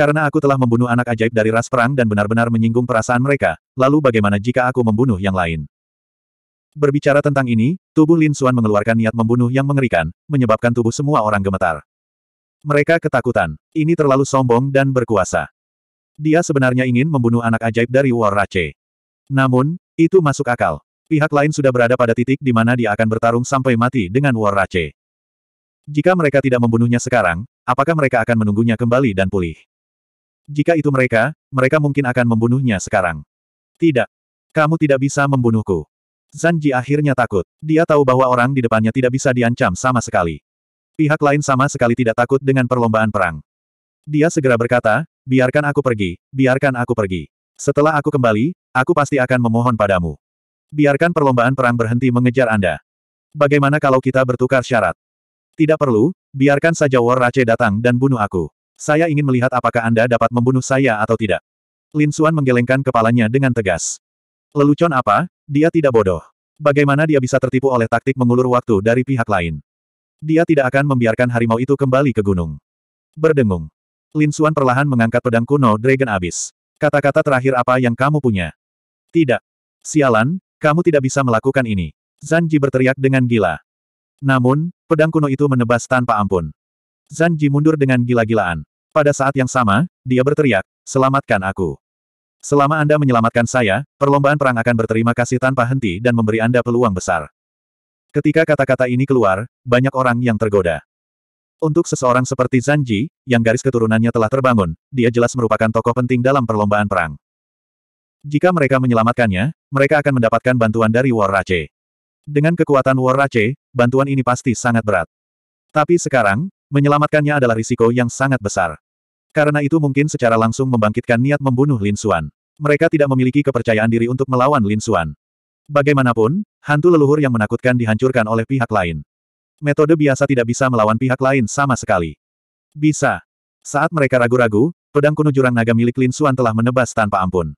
Karena aku telah membunuh anak ajaib dari ras perang dan benar-benar menyinggung perasaan mereka, lalu bagaimana jika aku membunuh yang lain? Berbicara tentang ini, tubuh Lin Xuan mengeluarkan niat membunuh yang mengerikan, menyebabkan tubuh semua orang gemetar. Mereka ketakutan. Ini terlalu sombong dan berkuasa. Dia sebenarnya ingin membunuh anak ajaib dari War Rache. Namun, itu masuk akal. Pihak lain sudah berada pada titik di mana dia akan bertarung sampai mati dengan War Rache. Jika mereka tidak membunuhnya sekarang, apakah mereka akan menunggunya kembali dan pulih? Jika itu mereka, mereka mungkin akan membunuhnya sekarang. Tidak. Kamu tidak bisa membunuhku. Zanji akhirnya takut. Dia tahu bahwa orang di depannya tidak bisa diancam sama sekali. Pihak lain sama sekali tidak takut dengan perlombaan perang. Dia segera berkata, biarkan aku pergi, biarkan aku pergi. Setelah aku kembali, aku pasti akan memohon padamu. Biarkan perlombaan perang berhenti mengejar Anda. Bagaimana kalau kita bertukar syarat? Tidak perlu, biarkan saja War Rache datang dan bunuh aku. Saya ingin melihat apakah Anda dapat membunuh saya atau tidak. Lin Xuan menggelengkan kepalanya dengan tegas. Lelucon apa? Dia tidak bodoh. Bagaimana dia bisa tertipu oleh taktik mengulur waktu dari pihak lain? Dia tidak akan membiarkan harimau itu kembali ke gunung. Berdengung. Lin Xuan perlahan mengangkat pedang kuno Dragon Abyss. Kata-kata terakhir apa yang kamu punya? Tidak. Sialan, kamu tidak bisa melakukan ini. Zanji berteriak dengan gila. Namun, pedang kuno itu menebas tanpa ampun. Zanji mundur dengan gila-gilaan. Pada saat yang sama, dia berteriak, selamatkan aku. Selama Anda menyelamatkan saya, perlombaan perang akan berterima kasih tanpa henti dan memberi Anda peluang besar. Ketika kata-kata ini keluar, banyak orang yang tergoda. Untuk seseorang seperti Zanji, yang garis keturunannya telah terbangun, dia jelas merupakan tokoh penting dalam perlombaan perang. Jika mereka menyelamatkannya, mereka akan mendapatkan bantuan dari War Rache. Dengan kekuatan War Rache, bantuan ini pasti sangat berat. Tapi sekarang, Menyelamatkannya adalah risiko yang sangat besar. Karena itu mungkin secara langsung membangkitkan niat membunuh Lin Xuan. Mereka tidak memiliki kepercayaan diri untuk melawan Lin Xuan. Bagaimanapun, hantu leluhur yang menakutkan dihancurkan oleh pihak lain. Metode biasa tidak bisa melawan pihak lain sama sekali. Bisa. Saat mereka ragu-ragu, pedang kuno jurang naga milik Lin Xuan telah menebas tanpa ampun.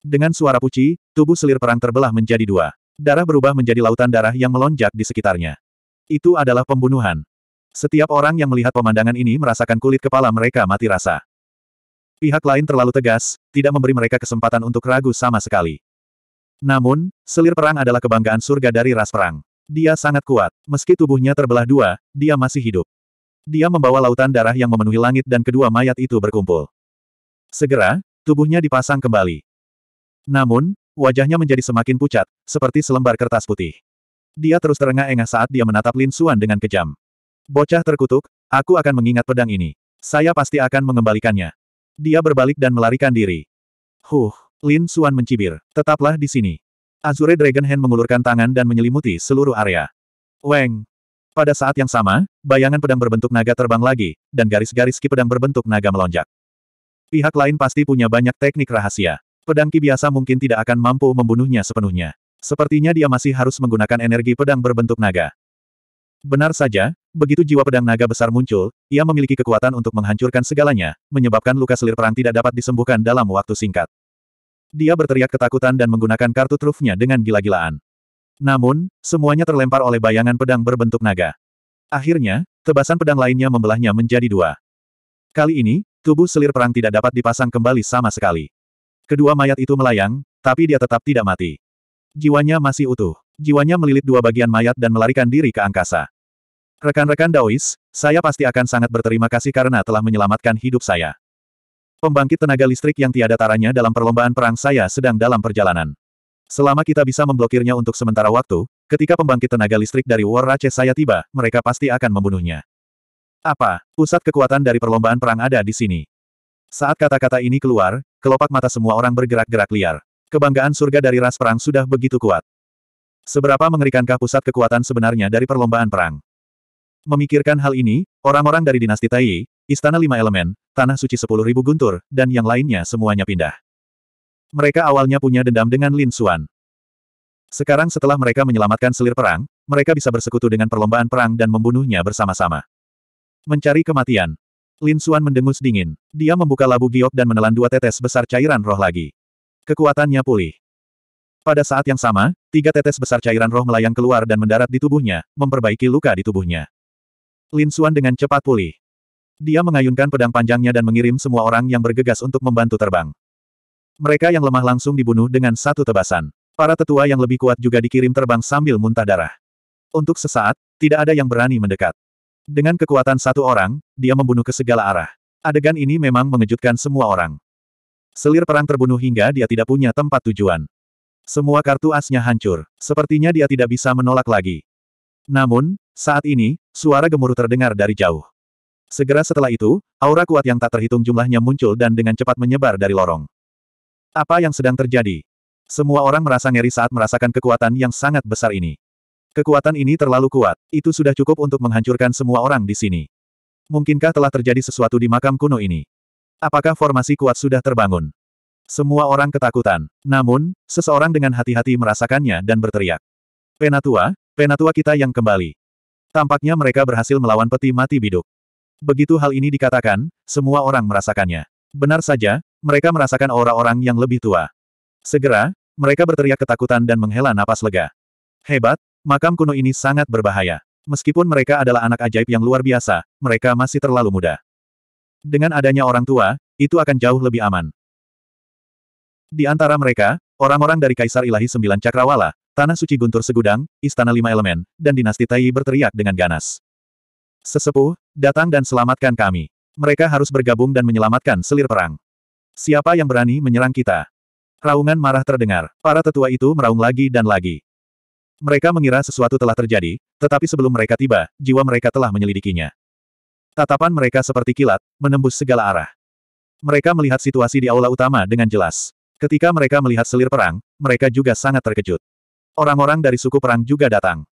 Dengan suara puci, tubuh selir perang terbelah menjadi dua. Darah berubah menjadi lautan darah yang melonjak di sekitarnya. Itu adalah pembunuhan. Setiap orang yang melihat pemandangan ini merasakan kulit kepala mereka mati rasa. Pihak lain terlalu tegas, tidak memberi mereka kesempatan untuk ragu sama sekali. Namun, selir perang adalah kebanggaan surga dari ras perang. Dia sangat kuat, meski tubuhnya terbelah dua, dia masih hidup. Dia membawa lautan darah yang memenuhi langit dan kedua mayat itu berkumpul. Segera, tubuhnya dipasang kembali. Namun, wajahnya menjadi semakin pucat, seperti selembar kertas putih. Dia terus terengah-engah saat dia menatap Lin Suan dengan kejam. Bocah terkutuk, aku akan mengingat pedang ini. Saya pasti akan mengembalikannya. Dia berbalik dan melarikan diri. Huh, Lin Suan mencibir. Tetaplah di sini. Azure Dragon Hand mengulurkan tangan dan menyelimuti seluruh area. Weng. Pada saat yang sama, bayangan pedang berbentuk naga terbang lagi, dan garis-garis ki pedang berbentuk naga melonjak. Pihak lain pasti punya banyak teknik rahasia. Pedang ki biasa mungkin tidak akan mampu membunuhnya sepenuhnya. Sepertinya dia masih harus menggunakan energi pedang berbentuk naga. Benar saja, begitu jiwa pedang naga besar muncul, ia memiliki kekuatan untuk menghancurkan segalanya, menyebabkan luka selir perang tidak dapat disembuhkan dalam waktu singkat. Dia berteriak ketakutan dan menggunakan kartu trufnya dengan gila-gilaan. Namun, semuanya terlempar oleh bayangan pedang berbentuk naga. Akhirnya, tebasan pedang lainnya membelahnya menjadi dua. Kali ini, tubuh selir perang tidak dapat dipasang kembali sama sekali. Kedua mayat itu melayang, tapi dia tetap tidak mati. Jiwanya masih utuh. Jiwanya melilit dua bagian mayat dan melarikan diri ke angkasa. Rekan-rekan Daois, saya pasti akan sangat berterima kasih karena telah menyelamatkan hidup saya. Pembangkit tenaga listrik yang tiada taranya dalam perlombaan perang saya sedang dalam perjalanan. Selama kita bisa memblokirnya untuk sementara waktu, ketika pembangkit tenaga listrik dari War Race saya tiba, mereka pasti akan membunuhnya. Apa, pusat kekuatan dari perlombaan perang ada di sini? Saat kata-kata ini keluar, kelopak mata semua orang bergerak-gerak liar. Kebanggaan surga dari ras perang sudah begitu kuat. Seberapa mengerikankah pusat kekuatan sebenarnya dari perlombaan perang? Memikirkan hal ini, orang-orang dari dinasti Tai, Istana Lima Elemen, Tanah Suci Sepuluh Ribu Guntur, dan yang lainnya semuanya pindah. Mereka awalnya punya dendam dengan Lin Xuan. Sekarang setelah mereka menyelamatkan selir perang, mereka bisa bersekutu dengan perlombaan perang dan membunuhnya bersama-sama. Mencari kematian. Lin Xuan mendengus dingin. Dia membuka labu giok dan menelan dua tetes besar cairan roh lagi. Kekuatannya pulih. Pada saat yang sama, tiga tetes besar cairan roh melayang keluar dan mendarat di tubuhnya, memperbaiki luka di tubuhnya. Lin Xuan dengan cepat pulih. Dia mengayunkan pedang panjangnya dan mengirim semua orang yang bergegas untuk membantu terbang. Mereka yang lemah langsung dibunuh dengan satu tebasan. Para tetua yang lebih kuat juga dikirim terbang sambil muntah darah. Untuk sesaat, tidak ada yang berani mendekat. Dengan kekuatan satu orang, dia membunuh ke segala arah. Adegan ini memang mengejutkan semua orang. Selir perang terbunuh hingga dia tidak punya tempat tujuan. Semua kartu asnya hancur. Sepertinya dia tidak bisa menolak lagi. Namun, saat ini, suara gemuruh terdengar dari jauh. Segera setelah itu, aura kuat yang tak terhitung jumlahnya muncul dan dengan cepat menyebar dari lorong. Apa yang sedang terjadi? Semua orang merasa ngeri saat merasakan kekuatan yang sangat besar ini. Kekuatan ini terlalu kuat, itu sudah cukup untuk menghancurkan semua orang di sini. Mungkinkah telah terjadi sesuatu di makam kuno ini? Apakah formasi kuat sudah terbangun? Semua orang ketakutan. Namun, seseorang dengan hati-hati merasakannya dan berteriak. Penatua, penatua kita yang kembali. Tampaknya mereka berhasil melawan peti mati biduk. Begitu hal ini dikatakan, semua orang merasakannya. Benar saja, mereka merasakan aura orang yang lebih tua. Segera, mereka berteriak ketakutan dan menghela napas lega. Hebat, makam kuno ini sangat berbahaya. Meskipun mereka adalah anak ajaib yang luar biasa, mereka masih terlalu muda. Dengan adanya orang tua, itu akan jauh lebih aman. Di antara mereka, orang-orang dari Kaisar Ilahi Sembilan Cakrawala, Tanah suci guntur segudang, istana lima elemen, dan dinasti Tai berteriak dengan ganas. Sesepuh, datang dan selamatkan kami. Mereka harus bergabung dan menyelamatkan selir perang. Siapa yang berani menyerang kita? Raungan marah terdengar. Para tetua itu meraung lagi dan lagi. Mereka mengira sesuatu telah terjadi, tetapi sebelum mereka tiba, jiwa mereka telah menyelidikinya. Tatapan mereka seperti kilat, menembus segala arah. Mereka melihat situasi di aula utama dengan jelas. Ketika mereka melihat selir perang, mereka juga sangat terkejut. Orang-orang dari suku perang juga datang.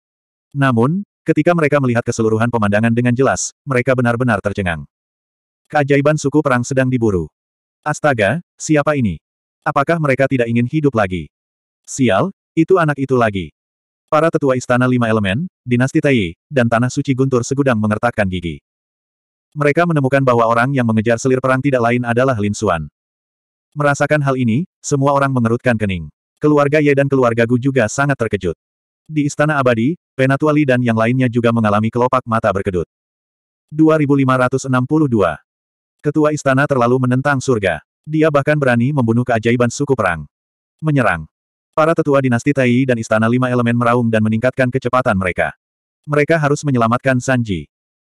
Namun, ketika mereka melihat keseluruhan pemandangan dengan jelas, mereka benar-benar tercengang. Keajaiban suku perang sedang diburu. Astaga, siapa ini? Apakah mereka tidak ingin hidup lagi? Sial, itu anak itu lagi. Para tetua istana lima elemen, dinasti Tai, dan Tanah Suci Guntur segudang mengertakkan gigi. Mereka menemukan bahwa orang yang mengejar selir perang tidak lain adalah Lin Xuan. Merasakan hal ini, semua orang mengerutkan kening. Keluarga Ye dan keluarga Gu juga sangat terkejut. Di Istana Abadi, Penatuali dan yang lainnya juga mengalami kelopak mata berkedut. 2562. Ketua istana terlalu menentang surga. Dia bahkan berani membunuh keajaiban suku perang. Menyerang. Para tetua dinasti Tai dan istana lima elemen meraung dan meningkatkan kecepatan mereka. Mereka harus menyelamatkan Sanji.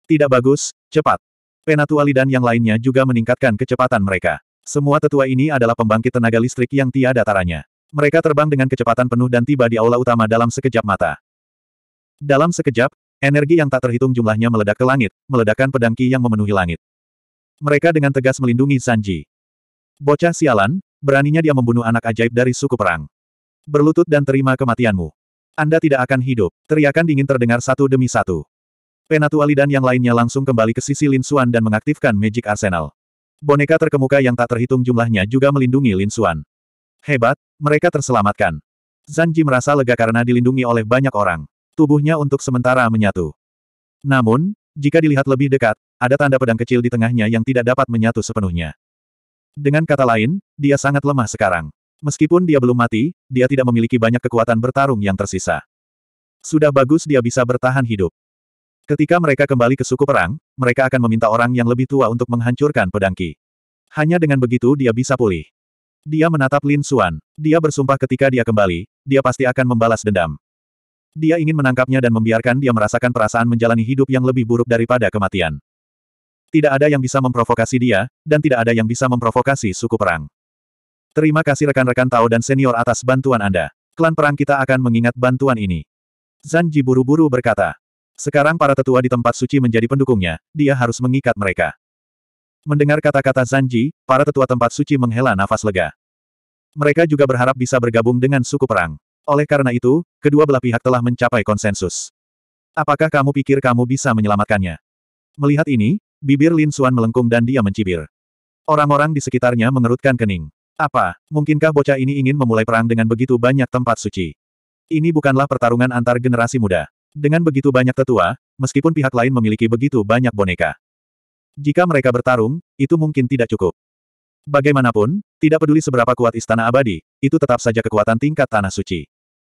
Tidak bagus, cepat. Penatuali dan yang lainnya juga meningkatkan kecepatan mereka. Semua tetua ini adalah pembangkit tenaga listrik yang tiada taranya. Mereka terbang dengan kecepatan penuh dan tiba di aula utama dalam sekejap mata. Dalam sekejap, energi yang tak terhitung jumlahnya meledak ke langit, meledakkan pedang Qi yang memenuhi langit. Mereka dengan tegas melindungi Sanji. Bocah sialan, beraninya dia membunuh anak ajaib dari suku perang. Berlutut dan terima kematianmu. Anda tidak akan hidup. Teriakan dingin terdengar satu demi satu. Penatuali dan yang lainnya langsung kembali ke sisi Lin Xuan dan mengaktifkan Magic Arsenal. Boneka terkemuka yang tak terhitung jumlahnya juga melindungi Lin Xuan. Hebat, mereka terselamatkan. Zanji merasa lega karena dilindungi oleh banyak orang. Tubuhnya untuk sementara menyatu. Namun, jika dilihat lebih dekat, ada tanda pedang kecil di tengahnya yang tidak dapat menyatu sepenuhnya. Dengan kata lain, dia sangat lemah sekarang. Meskipun dia belum mati, dia tidak memiliki banyak kekuatan bertarung yang tersisa. Sudah bagus dia bisa bertahan hidup. Ketika mereka kembali ke suku perang, mereka akan meminta orang yang lebih tua untuk menghancurkan pedangki. Hanya dengan begitu dia bisa pulih. Dia menatap Lin Xuan. Dia bersumpah ketika dia kembali, dia pasti akan membalas dendam. Dia ingin menangkapnya dan membiarkan dia merasakan perasaan menjalani hidup yang lebih buruk daripada kematian. Tidak ada yang bisa memprovokasi dia, dan tidak ada yang bisa memprovokasi suku perang. Terima kasih rekan-rekan Tao dan senior atas bantuan Anda. Klan perang kita akan mengingat bantuan ini. Zanji buru-buru berkata. Sekarang para tetua di tempat suci menjadi pendukungnya, dia harus mengikat mereka. Mendengar kata-kata Zanji, para tetua tempat suci menghela nafas lega. Mereka juga berharap bisa bergabung dengan suku perang. Oleh karena itu, kedua belah pihak telah mencapai konsensus. Apakah kamu pikir kamu bisa menyelamatkannya? Melihat ini, bibir Lin Suan melengkung dan dia mencibir. Orang-orang di sekitarnya mengerutkan kening. Apa, mungkinkah bocah ini ingin memulai perang dengan begitu banyak tempat suci? Ini bukanlah pertarungan antar generasi muda. Dengan begitu banyak tetua, meskipun pihak lain memiliki begitu banyak boneka. Jika mereka bertarung, itu mungkin tidak cukup. Bagaimanapun, tidak peduli seberapa kuat istana abadi, itu tetap saja kekuatan tingkat tanah suci.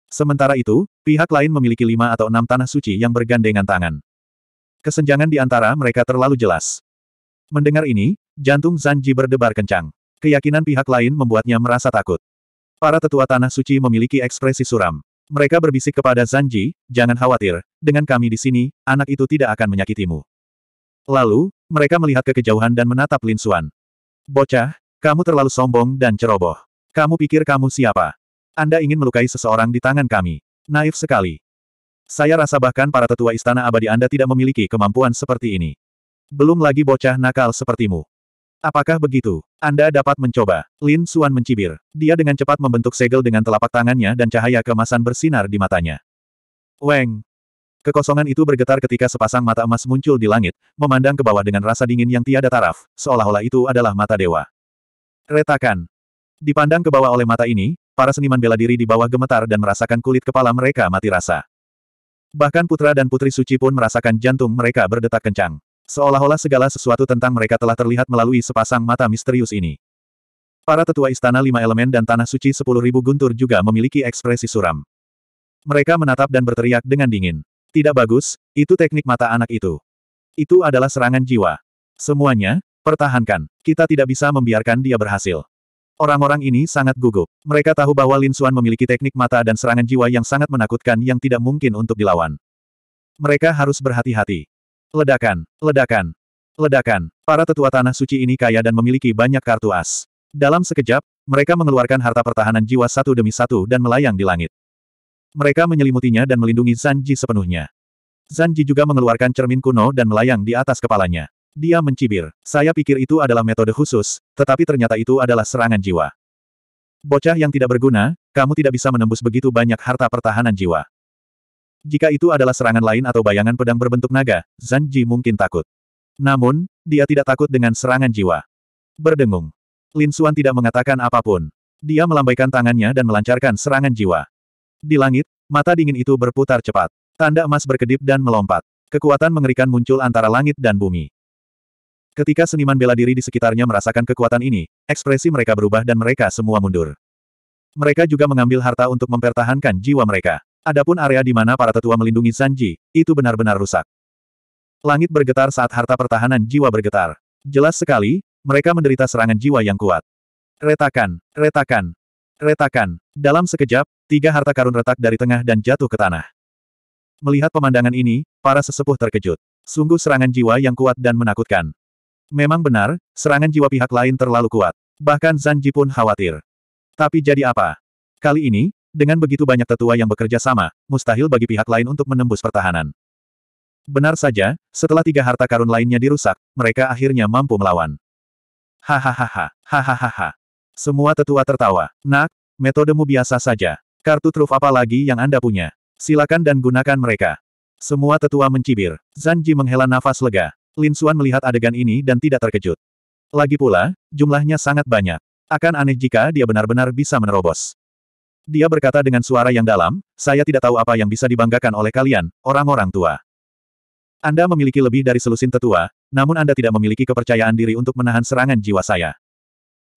Sementara itu, pihak lain memiliki lima atau enam tanah suci yang bergandengan tangan. Kesenjangan di antara mereka terlalu jelas. Mendengar ini, jantung Zanji berdebar kencang. Keyakinan pihak lain membuatnya merasa takut. Para tetua tanah suci memiliki ekspresi suram. Mereka berbisik kepada Zanji, jangan khawatir, dengan kami di sini, anak itu tidak akan menyakitimu. Lalu, mereka melihat ke kejauhan dan menatap Lin Xuan. Bocah, kamu terlalu sombong dan ceroboh. Kamu pikir kamu siapa? Anda ingin melukai seseorang di tangan kami. Naif sekali. Saya rasa bahkan para tetua istana abadi Anda tidak memiliki kemampuan seperti ini. Belum lagi bocah nakal sepertimu. Apakah begitu? Anda dapat mencoba. Lin Xuan mencibir. Dia dengan cepat membentuk segel dengan telapak tangannya dan cahaya kemasan bersinar di matanya. Weng, Kekosongan itu bergetar ketika sepasang mata emas muncul di langit, memandang ke bawah dengan rasa dingin yang tiada taraf, seolah-olah itu adalah mata dewa. Retakan. Dipandang ke bawah oleh mata ini, para seniman bela diri di bawah gemetar dan merasakan kulit kepala mereka mati rasa. Bahkan putra dan putri suci pun merasakan jantung mereka berdetak kencang. Seolah-olah segala sesuatu tentang mereka telah terlihat melalui sepasang mata misterius ini. Para tetua istana lima elemen dan tanah suci sepuluh ribu guntur juga memiliki ekspresi suram. Mereka menatap dan berteriak dengan dingin. Tidak bagus, itu teknik mata anak itu. Itu adalah serangan jiwa. Semuanya, pertahankan. Kita tidak bisa membiarkan dia berhasil. Orang-orang ini sangat gugup. Mereka tahu bahwa Lin Suan memiliki teknik mata dan serangan jiwa yang sangat menakutkan yang tidak mungkin untuk dilawan. Mereka harus berhati-hati. Ledakan, ledakan, ledakan. Para tetua tanah suci ini kaya dan memiliki banyak kartu as. Dalam sekejap, mereka mengeluarkan harta pertahanan jiwa satu demi satu dan melayang di langit. Mereka menyelimutinya dan melindungi Zanji sepenuhnya. Zanji juga mengeluarkan cermin kuno dan melayang di atas kepalanya. Dia mencibir. Saya pikir itu adalah metode khusus, tetapi ternyata itu adalah serangan jiwa. Bocah yang tidak berguna, kamu tidak bisa menembus begitu banyak harta pertahanan jiwa. Jika itu adalah serangan lain atau bayangan pedang berbentuk naga, Zanji mungkin takut. Namun, dia tidak takut dengan serangan jiwa. Berdengung. Lin Xuan tidak mengatakan apapun. Dia melambaikan tangannya dan melancarkan serangan jiwa. Di langit, mata dingin itu berputar cepat. Tanda emas berkedip dan melompat. Kekuatan mengerikan muncul antara langit dan bumi. Ketika seniman bela diri di sekitarnya merasakan kekuatan ini, ekspresi mereka berubah dan mereka semua mundur. Mereka juga mengambil harta untuk mempertahankan jiwa mereka. Adapun area di mana para tetua melindungi Sanji, itu benar-benar rusak. Langit bergetar saat harta pertahanan jiwa bergetar. Jelas sekali, mereka menderita serangan jiwa yang kuat. Retakan, retakan, retakan. Dalam sekejap, Tiga harta karun retak dari tengah dan jatuh ke tanah. Melihat pemandangan ini, para sesepuh terkejut. Sungguh serangan jiwa yang kuat dan menakutkan. Memang benar, serangan jiwa pihak lain terlalu kuat. Bahkan Zanji pun khawatir. Tapi jadi apa? Kali ini, dengan begitu banyak tetua yang bekerja sama, mustahil bagi pihak lain untuk menembus pertahanan. Benar saja, setelah tiga harta karun lainnya dirusak, mereka akhirnya mampu melawan. Hahaha, hahaha. Semua tetua tertawa. Nak, metodemu biasa saja. Kartu truf apa lagi yang Anda punya? Silakan dan gunakan mereka. Semua tetua mencibir. Zan Ji menghela nafas lega. Lin Suan melihat adegan ini dan tidak terkejut. Lagi pula, jumlahnya sangat banyak. Akan aneh jika dia benar-benar bisa menerobos. Dia berkata dengan suara yang dalam, saya tidak tahu apa yang bisa dibanggakan oleh kalian, orang-orang tua. Anda memiliki lebih dari selusin tetua, namun Anda tidak memiliki kepercayaan diri untuk menahan serangan jiwa saya.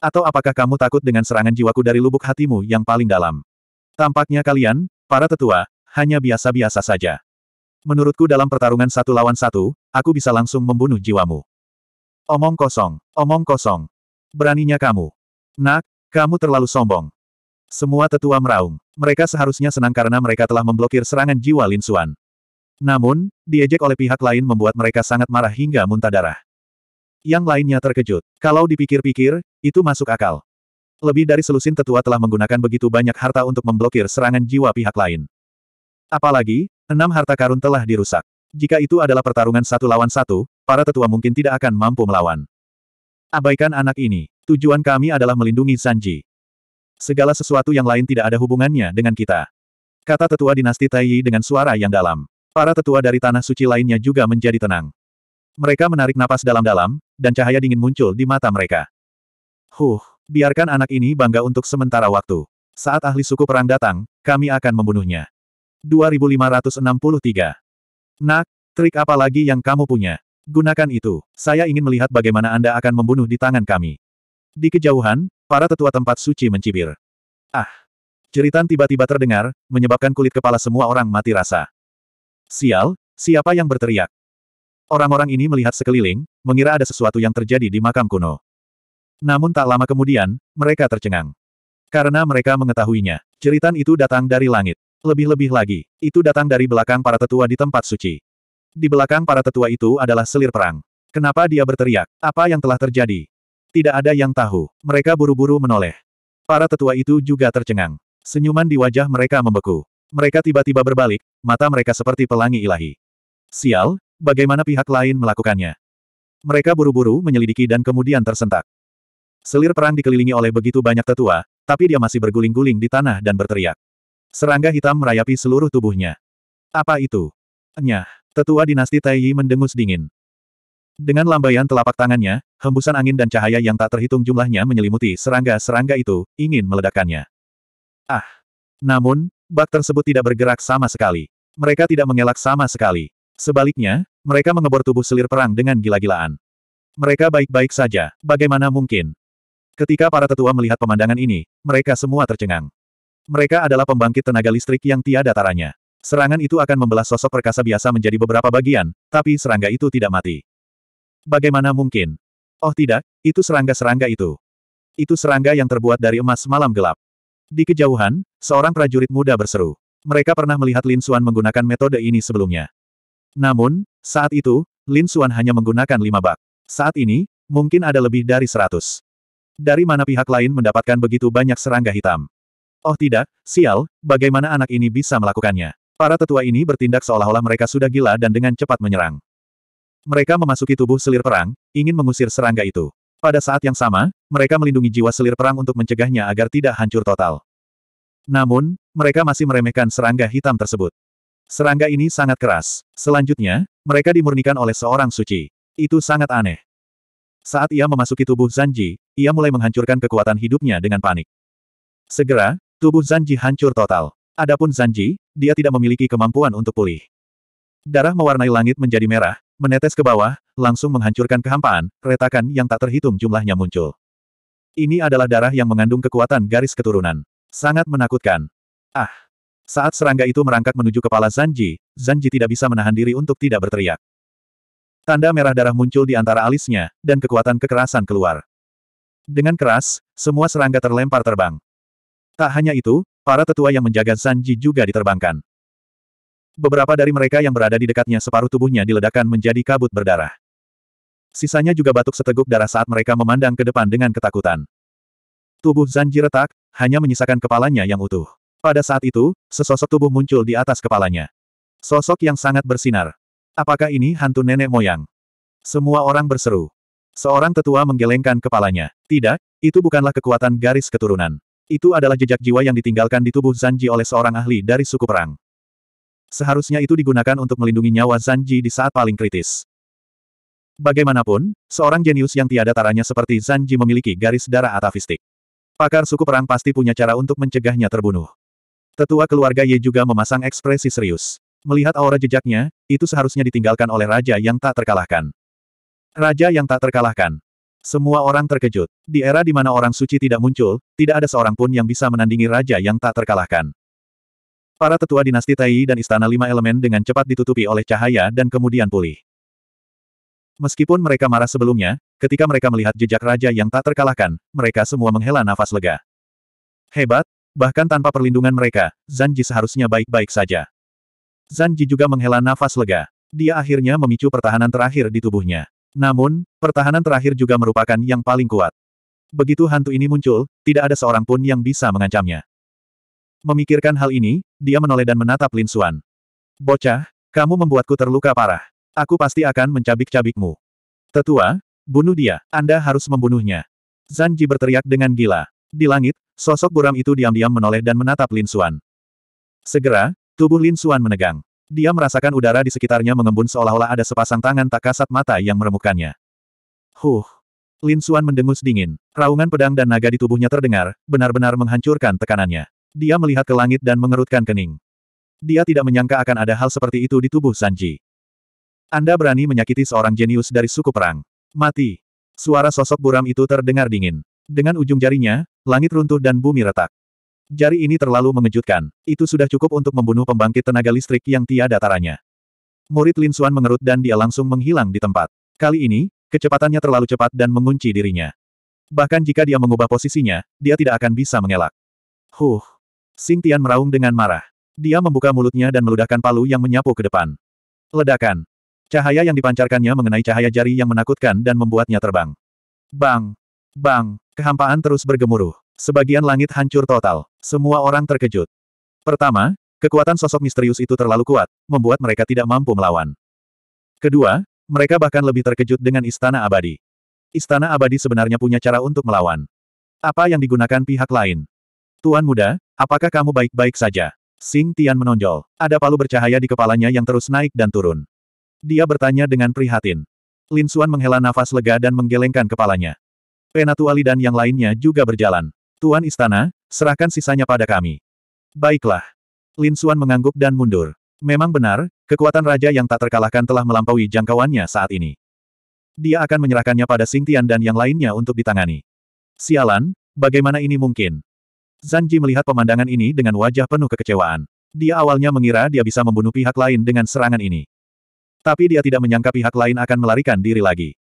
Atau apakah kamu takut dengan serangan jiwaku dari lubuk hatimu yang paling dalam? Tampaknya kalian, para tetua, hanya biasa-biasa saja. Menurutku dalam pertarungan satu lawan satu, aku bisa langsung membunuh jiwamu. Omong kosong, omong kosong. Beraninya kamu. Nak, kamu terlalu sombong. Semua tetua meraung. Mereka seharusnya senang karena mereka telah memblokir serangan jiwa Lin Suan. Namun, diejek oleh pihak lain membuat mereka sangat marah hingga muntah darah. Yang lainnya terkejut. Kalau dipikir-pikir, itu masuk akal. Lebih dari selusin tetua telah menggunakan begitu banyak harta untuk memblokir serangan jiwa pihak lain. Apalagi, enam harta karun telah dirusak. Jika itu adalah pertarungan satu lawan satu, para tetua mungkin tidak akan mampu melawan. Abaikan anak ini. Tujuan kami adalah melindungi Sanji. Segala sesuatu yang lain tidak ada hubungannya dengan kita. Kata tetua dinasti Taiyi dengan suara yang dalam. Para tetua dari tanah suci lainnya juga menjadi tenang. Mereka menarik napas dalam-dalam, dan cahaya dingin muncul di mata mereka. Huh, Biarkan anak ini bangga untuk sementara waktu. Saat ahli suku perang datang, kami akan membunuhnya. 2563. Nak, trik apa lagi yang kamu punya? Gunakan itu. Saya ingin melihat bagaimana Anda akan membunuh di tangan kami. Di kejauhan, para tetua tempat suci mencibir. Ah! Jeritan tiba-tiba terdengar, menyebabkan kulit kepala semua orang mati rasa. Sial, siapa yang berteriak? Orang-orang ini melihat sekeliling, mengira ada sesuatu yang terjadi di makam kuno. Namun tak lama kemudian, mereka tercengang. Karena mereka mengetahuinya, ceritan itu datang dari langit. Lebih-lebih lagi, itu datang dari belakang para tetua di tempat suci. Di belakang para tetua itu adalah selir perang. Kenapa dia berteriak? Apa yang telah terjadi? Tidak ada yang tahu. Mereka buru-buru menoleh. Para tetua itu juga tercengang. Senyuman di wajah mereka membeku. Mereka tiba-tiba berbalik, mata mereka seperti pelangi ilahi. Sial, bagaimana pihak lain melakukannya? Mereka buru-buru menyelidiki dan kemudian tersentak. Selir perang dikelilingi oleh begitu banyak tetua, tapi dia masih berguling-guling di tanah dan berteriak. Serangga hitam merayapi seluruh tubuhnya. Apa itu? Nyah, tetua dinasti Taiyi mendengus dingin. Dengan lambaian telapak tangannya, hembusan angin dan cahaya yang tak terhitung jumlahnya menyelimuti serangga-serangga itu, ingin meledakkannya. Ah! Namun, bak tersebut tidak bergerak sama sekali. Mereka tidak mengelak sama sekali. Sebaliknya, mereka mengebor tubuh selir perang dengan gila-gilaan. Mereka baik-baik saja, bagaimana mungkin? Ketika para tetua melihat pemandangan ini, mereka semua tercengang. Mereka adalah pembangkit tenaga listrik yang tiada taranya. Serangan itu akan membelah sosok perkasa biasa menjadi beberapa bagian, tapi serangga itu tidak mati. Bagaimana mungkin? Oh tidak, itu serangga-serangga itu. Itu serangga yang terbuat dari emas malam gelap. Di kejauhan, seorang prajurit muda berseru. Mereka pernah melihat Lin Xuan menggunakan metode ini sebelumnya. Namun, saat itu, Lin Xuan hanya menggunakan lima bak. Saat ini, mungkin ada lebih dari seratus. Dari mana pihak lain mendapatkan begitu banyak serangga hitam? Oh tidak, sial, bagaimana anak ini bisa melakukannya? Para tetua ini bertindak seolah-olah mereka sudah gila dan dengan cepat menyerang. Mereka memasuki tubuh selir perang, ingin mengusir serangga itu. Pada saat yang sama, mereka melindungi jiwa selir perang untuk mencegahnya agar tidak hancur total. Namun, mereka masih meremehkan serangga hitam tersebut. Serangga ini sangat keras. Selanjutnya, mereka dimurnikan oleh seorang suci. Itu sangat aneh. Saat ia memasuki tubuh Zanji, ia mulai menghancurkan kekuatan hidupnya dengan panik. Segera, tubuh Zanji hancur total. Adapun Zanji, dia tidak memiliki kemampuan untuk pulih. Darah mewarnai langit menjadi merah, menetes ke bawah, langsung menghancurkan kehampaan, retakan yang tak terhitung jumlahnya muncul. Ini adalah darah yang mengandung kekuatan garis keturunan. Sangat menakutkan. Ah! Saat serangga itu merangkak menuju kepala Zanji, Zanji tidak bisa menahan diri untuk tidak berteriak. Tanda merah darah muncul di antara alisnya, dan kekuatan kekerasan keluar. Dengan keras, semua serangga terlempar terbang. Tak hanya itu, para tetua yang menjaga Sanji juga diterbangkan. Beberapa dari mereka yang berada di dekatnya separuh tubuhnya diledakkan menjadi kabut berdarah. Sisanya juga batuk seteguk darah saat mereka memandang ke depan dengan ketakutan. Tubuh Zanji retak, hanya menyisakan kepalanya yang utuh. Pada saat itu, sesosok tubuh muncul di atas kepalanya. Sosok yang sangat bersinar. Apakah ini hantu nenek moyang? Semua orang berseru. Seorang tetua menggelengkan kepalanya. Tidak, itu bukanlah kekuatan garis keturunan. Itu adalah jejak jiwa yang ditinggalkan di tubuh Zanji oleh seorang ahli dari suku perang. Seharusnya itu digunakan untuk melindungi nyawa Zanji di saat paling kritis. Bagaimanapun, seorang jenius yang tiada taranya seperti Zanji memiliki garis darah atavistik. Pakar suku perang pasti punya cara untuk mencegahnya terbunuh. Tetua keluarga Ye juga memasang ekspresi serius. Melihat aura jejaknya, itu seharusnya ditinggalkan oleh raja yang tak terkalahkan. Raja yang tak terkalahkan. Semua orang terkejut. Di era di mana orang suci tidak muncul, tidak ada seorang pun yang bisa menandingi raja yang tak terkalahkan. Para tetua dinasti Tai dan istana lima elemen dengan cepat ditutupi oleh cahaya dan kemudian pulih. Meskipun mereka marah sebelumnya, ketika mereka melihat jejak raja yang tak terkalahkan, mereka semua menghela nafas lega. Hebat, bahkan tanpa perlindungan mereka, Zanji seharusnya baik-baik saja. Zan juga menghela nafas lega. Dia akhirnya memicu pertahanan terakhir di tubuhnya. Namun, pertahanan terakhir juga merupakan yang paling kuat. Begitu hantu ini muncul, tidak ada seorang pun yang bisa mengancamnya. Memikirkan hal ini, dia menoleh dan menatap Lin Xuan. Bocah, kamu membuatku terluka parah. Aku pasti akan mencabik-cabikmu. Tetua, bunuh dia. Anda harus membunuhnya. Zan berteriak dengan gila. Di langit, sosok buram itu diam-diam menoleh dan menatap Lin Xuan. Segera, Tubuh Lin Suan menegang. Dia merasakan udara di sekitarnya mengembun seolah-olah ada sepasang tangan tak kasat mata yang meremukannya. Huh. Lin Suan mendengus dingin. Raungan pedang dan naga di tubuhnya terdengar, benar-benar menghancurkan tekanannya. Dia melihat ke langit dan mengerutkan kening. Dia tidak menyangka akan ada hal seperti itu di tubuh Sanji. Anda berani menyakiti seorang jenius dari suku perang. Mati. Suara sosok buram itu terdengar dingin. Dengan ujung jarinya, langit runtuh dan bumi retak. Jari ini terlalu mengejutkan. Itu sudah cukup untuk membunuh pembangkit tenaga listrik yang tiada taranya. Murid Lin Xuan mengerut dan dia langsung menghilang di tempat. Kali ini, kecepatannya terlalu cepat dan mengunci dirinya. Bahkan jika dia mengubah posisinya, dia tidak akan bisa mengelak. Huh. Sing Tian meraung dengan marah. Dia membuka mulutnya dan meludahkan palu yang menyapu ke depan. Ledakan. Cahaya yang dipancarkannya mengenai cahaya jari yang menakutkan dan membuatnya terbang. Bang! Bang! Kehampaan terus bergemuruh. Sebagian langit hancur total. Semua orang terkejut. Pertama, kekuatan sosok misterius itu terlalu kuat, membuat mereka tidak mampu melawan. Kedua, mereka bahkan lebih terkejut dengan Istana Abadi. Istana Abadi sebenarnya punya cara untuk melawan. Apa yang digunakan pihak lain? Tuan muda, apakah kamu baik-baik saja? Sing Tian menonjol. Ada palu bercahaya di kepalanya yang terus naik dan turun. Dia bertanya dengan prihatin. Lin Xuan menghela nafas lega dan menggelengkan kepalanya. Penatuali dan yang lainnya juga berjalan. Tuan Istana, serahkan sisanya pada kami. Baiklah. Lin Xuan mengangguk dan mundur. Memang benar, kekuatan raja yang tak terkalahkan telah melampaui jangkauannya saat ini. Dia akan menyerahkannya pada Sing Tian dan yang lainnya untuk ditangani. Sialan, bagaimana ini mungkin? Zan Ji melihat pemandangan ini dengan wajah penuh kekecewaan. Dia awalnya mengira dia bisa membunuh pihak lain dengan serangan ini. Tapi dia tidak menyangka pihak lain akan melarikan diri lagi.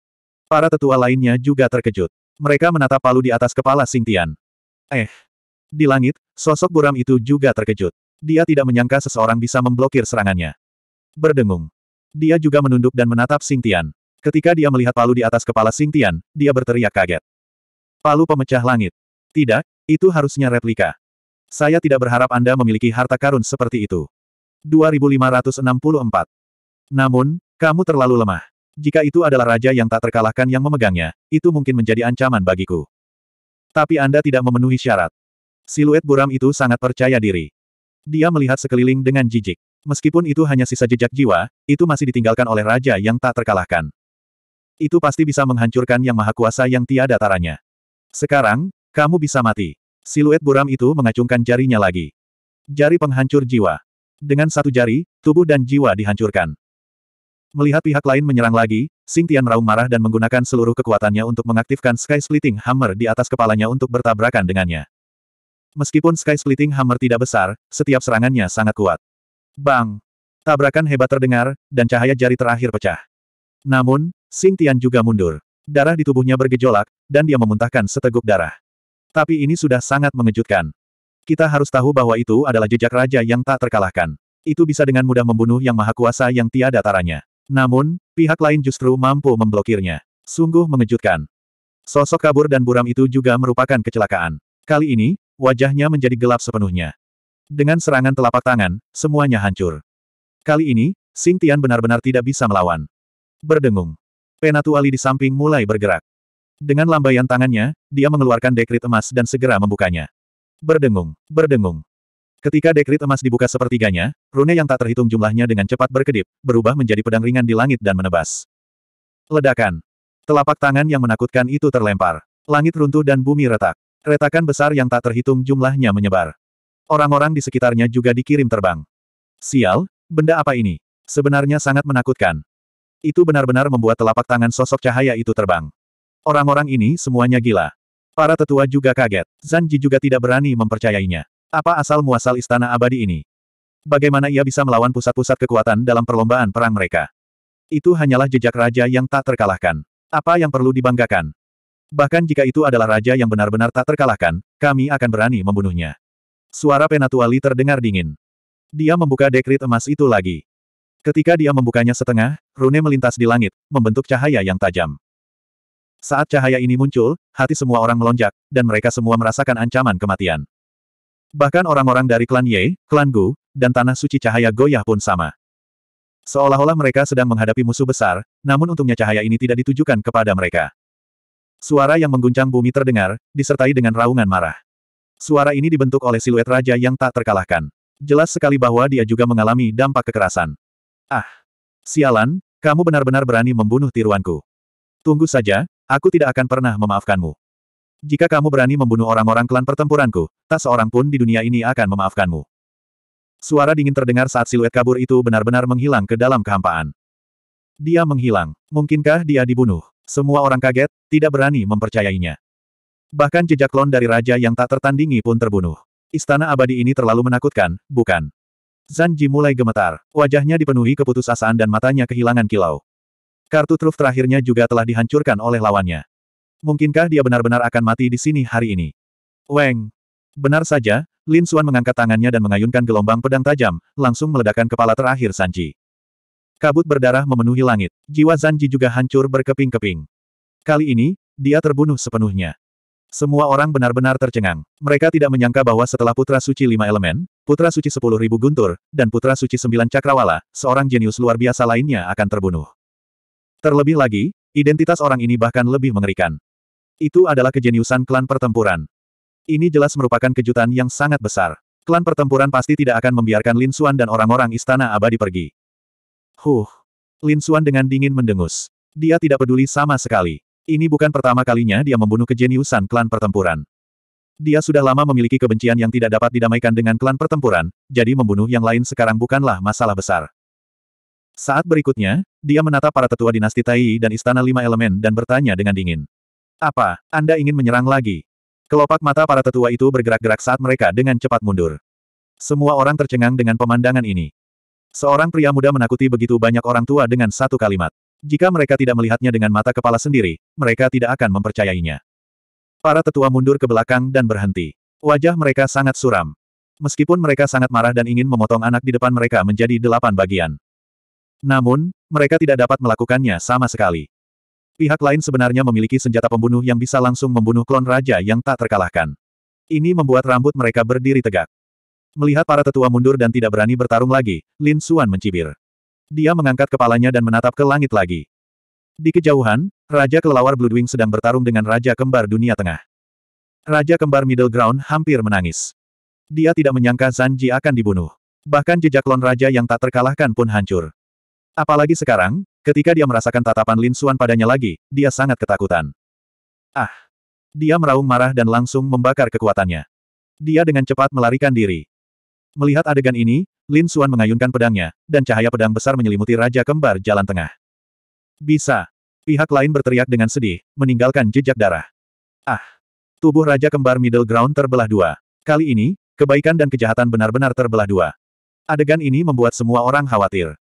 Para tetua lainnya juga terkejut. Mereka menatap palu di atas kepala Sing Tian. Eh. Di langit, sosok buram itu juga terkejut. Dia tidak menyangka seseorang bisa memblokir serangannya. Berdengung. Dia juga menunduk dan menatap Sing Tian. Ketika dia melihat palu di atas kepala Sing Tian, dia berteriak kaget. Palu pemecah langit. Tidak, itu harusnya replika. Saya tidak berharap Anda memiliki harta karun seperti itu. 2564. Namun, kamu terlalu lemah. Jika itu adalah raja yang tak terkalahkan yang memegangnya, itu mungkin menjadi ancaman bagiku. Tapi Anda tidak memenuhi syarat. Siluet buram itu sangat percaya diri. Dia melihat sekeliling dengan jijik. Meskipun itu hanya sisa jejak jiwa, itu masih ditinggalkan oleh raja yang tak terkalahkan. Itu pasti bisa menghancurkan yang maha kuasa yang tiada taranya. Sekarang, kamu bisa mati. Siluet buram itu mengacungkan jarinya lagi. Jari penghancur jiwa. Dengan satu jari, tubuh dan jiwa dihancurkan. Melihat pihak lain menyerang lagi, Xing Tian Rao marah dan menggunakan seluruh kekuatannya untuk mengaktifkan Sky Splitting Hammer di atas kepalanya untuk bertabrakan dengannya. Meskipun Sky Splitting Hammer tidak besar, setiap serangannya sangat kuat. Bang! Tabrakan hebat terdengar, dan cahaya jari terakhir pecah. Namun, Xing Tian juga mundur. Darah di tubuhnya bergejolak, dan dia memuntahkan seteguk darah. Tapi ini sudah sangat mengejutkan. Kita harus tahu bahwa itu adalah jejak raja yang tak terkalahkan. Itu bisa dengan mudah membunuh yang maha kuasa yang tiada taranya. Namun, Pihak lain justru mampu memblokirnya. Sungguh mengejutkan. Sosok kabur dan buram itu juga merupakan kecelakaan. Kali ini, wajahnya menjadi gelap sepenuhnya. Dengan serangan telapak tangan, semuanya hancur. Kali ini, Sing Tian benar-benar tidak bisa melawan. Berdengung. Penatuali di samping mulai bergerak. Dengan lambaian tangannya, dia mengeluarkan dekrit emas dan segera membukanya. Berdengung, berdengung. Ketika dekrit emas dibuka sepertiganya, rune yang tak terhitung jumlahnya dengan cepat berkedip, berubah menjadi pedang ringan di langit dan menebas. Ledakan. Telapak tangan yang menakutkan itu terlempar. Langit runtuh dan bumi retak. Retakan besar yang tak terhitung jumlahnya menyebar. Orang-orang di sekitarnya juga dikirim terbang. Sial, benda apa ini? Sebenarnya sangat menakutkan. Itu benar-benar membuat telapak tangan sosok cahaya itu terbang. Orang-orang ini semuanya gila. Para tetua juga kaget. Zanji juga tidak berani mempercayainya. Apa asal-muasal istana abadi ini? Bagaimana ia bisa melawan pusat-pusat kekuatan dalam perlombaan perang mereka? Itu hanyalah jejak raja yang tak terkalahkan. Apa yang perlu dibanggakan? Bahkan jika itu adalah raja yang benar-benar tak terkalahkan, kami akan berani membunuhnya. Suara Penatuali terdengar dingin. Dia membuka dekrit emas itu lagi. Ketika dia membukanya setengah, rune melintas di langit, membentuk cahaya yang tajam. Saat cahaya ini muncul, hati semua orang melonjak, dan mereka semua merasakan ancaman kematian. Bahkan orang-orang dari klan Ye, klan Gu, dan Tanah Suci Cahaya Goyah pun sama. Seolah-olah mereka sedang menghadapi musuh besar, namun untungnya cahaya ini tidak ditujukan kepada mereka. Suara yang mengguncang bumi terdengar, disertai dengan raungan marah. Suara ini dibentuk oleh siluet raja yang tak terkalahkan. Jelas sekali bahwa dia juga mengalami dampak kekerasan. Ah! Sialan, kamu benar-benar berani membunuh tiruanku. Tunggu saja, aku tidak akan pernah memaafkanmu. Jika kamu berani membunuh orang-orang klan pertempuranku, tak seorang pun di dunia ini akan memaafkanmu. Suara dingin terdengar saat siluet kabur itu benar-benar menghilang ke dalam kehampaan. Dia menghilang. Mungkinkah dia dibunuh? Semua orang kaget, tidak berani mempercayainya. Bahkan jejak klon dari raja yang tak tertandingi pun terbunuh. Istana abadi ini terlalu menakutkan, bukan? Zan mulai gemetar. Wajahnya dipenuhi keputusasaan dan matanya kehilangan kilau. Kartu truf terakhirnya juga telah dihancurkan oleh lawannya. Mungkinkah dia benar-benar akan mati di sini hari ini? Weng! Benar saja, Lin Xuan mengangkat tangannya dan mengayunkan gelombang pedang tajam, langsung meledakkan kepala terakhir Sanji. Kabut berdarah memenuhi langit. Jiwa Sanji juga hancur berkeping-keping. Kali ini, dia terbunuh sepenuhnya. Semua orang benar-benar tercengang. Mereka tidak menyangka bahwa setelah Putra Suci Lima Elemen, Putra Suci Sepuluh Ribu Guntur, dan Putra Suci Sembilan Cakrawala, seorang jenius luar biasa lainnya akan terbunuh. Terlebih lagi, identitas orang ini bahkan lebih mengerikan. Itu adalah kejeniusan klan pertempuran. Ini jelas merupakan kejutan yang sangat besar. Klan pertempuran pasti tidak akan membiarkan Lin Xuan dan orang-orang istana abadi pergi. Huh. Lin Xuan dengan dingin mendengus. Dia tidak peduli sama sekali. Ini bukan pertama kalinya dia membunuh kejeniusan klan pertempuran. Dia sudah lama memiliki kebencian yang tidak dapat didamaikan dengan klan pertempuran, jadi membunuh yang lain sekarang bukanlah masalah besar. Saat berikutnya, dia menatap para tetua dinasti Taiyi dan Istana Lima Elemen dan bertanya dengan dingin. Apa, Anda ingin menyerang lagi? Kelopak mata para tetua itu bergerak-gerak saat mereka dengan cepat mundur. Semua orang tercengang dengan pemandangan ini. Seorang pria muda menakuti begitu banyak orang tua dengan satu kalimat. Jika mereka tidak melihatnya dengan mata kepala sendiri, mereka tidak akan mempercayainya. Para tetua mundur ke belakang dan berhenti. Wajah mereka sangat suram. Meskipun mereka sangat marah dan ingin memotong anak di depan mereka menjadi delapan bagian. Namun, mereka tidak dapat melakukannya sama sekali. Pihak lain sebenarnya memiliki senjata pembunuh yang bisa langsung membunuh klon raja yang tak terkalahkan. Ini membuat rambut mereka berdiri tegak. Melihat para tetua mundur dan tidak berani bertarung lagi, Lin Suan mencibir. Dia mengangkat kepalanya dan menatap ke langit lagi. Di kejauhan, Raja Kelelawar Bloodwing sedang bertarung dengan Raja Kembar Dunia Tengah. Raja Kembar Middle Ground hampir menangis. Dia tidak menyangka Zanji akan dibunuh. Bahkan jejak klon raja yang tak terkalahkan pun hancur. Apalagi sekarang, Ketika dia merasakan tatapan Lin Suan padanya lagi, dia sangat ketakutan. Ah! Dia meraung marah dan langsung membakar kekuatannya. Dia dengan cepat melarikan diri. Melihat adegan ini, Lin Suan mengayunkan pedangnya, dan cahaya pedang besar menyelimuti Raja Kembar Jalan Tengah. Bisa! Pihak lain berteriak dengan sedih, meninggalkan jejak darah. Ah! Tubuh Raja Kembar Middle Ground terbelah dua. Kali ini, kebaikan dan kejahatan benar-benar terbelah dua. Adegan ini membuat semua orang khawatir.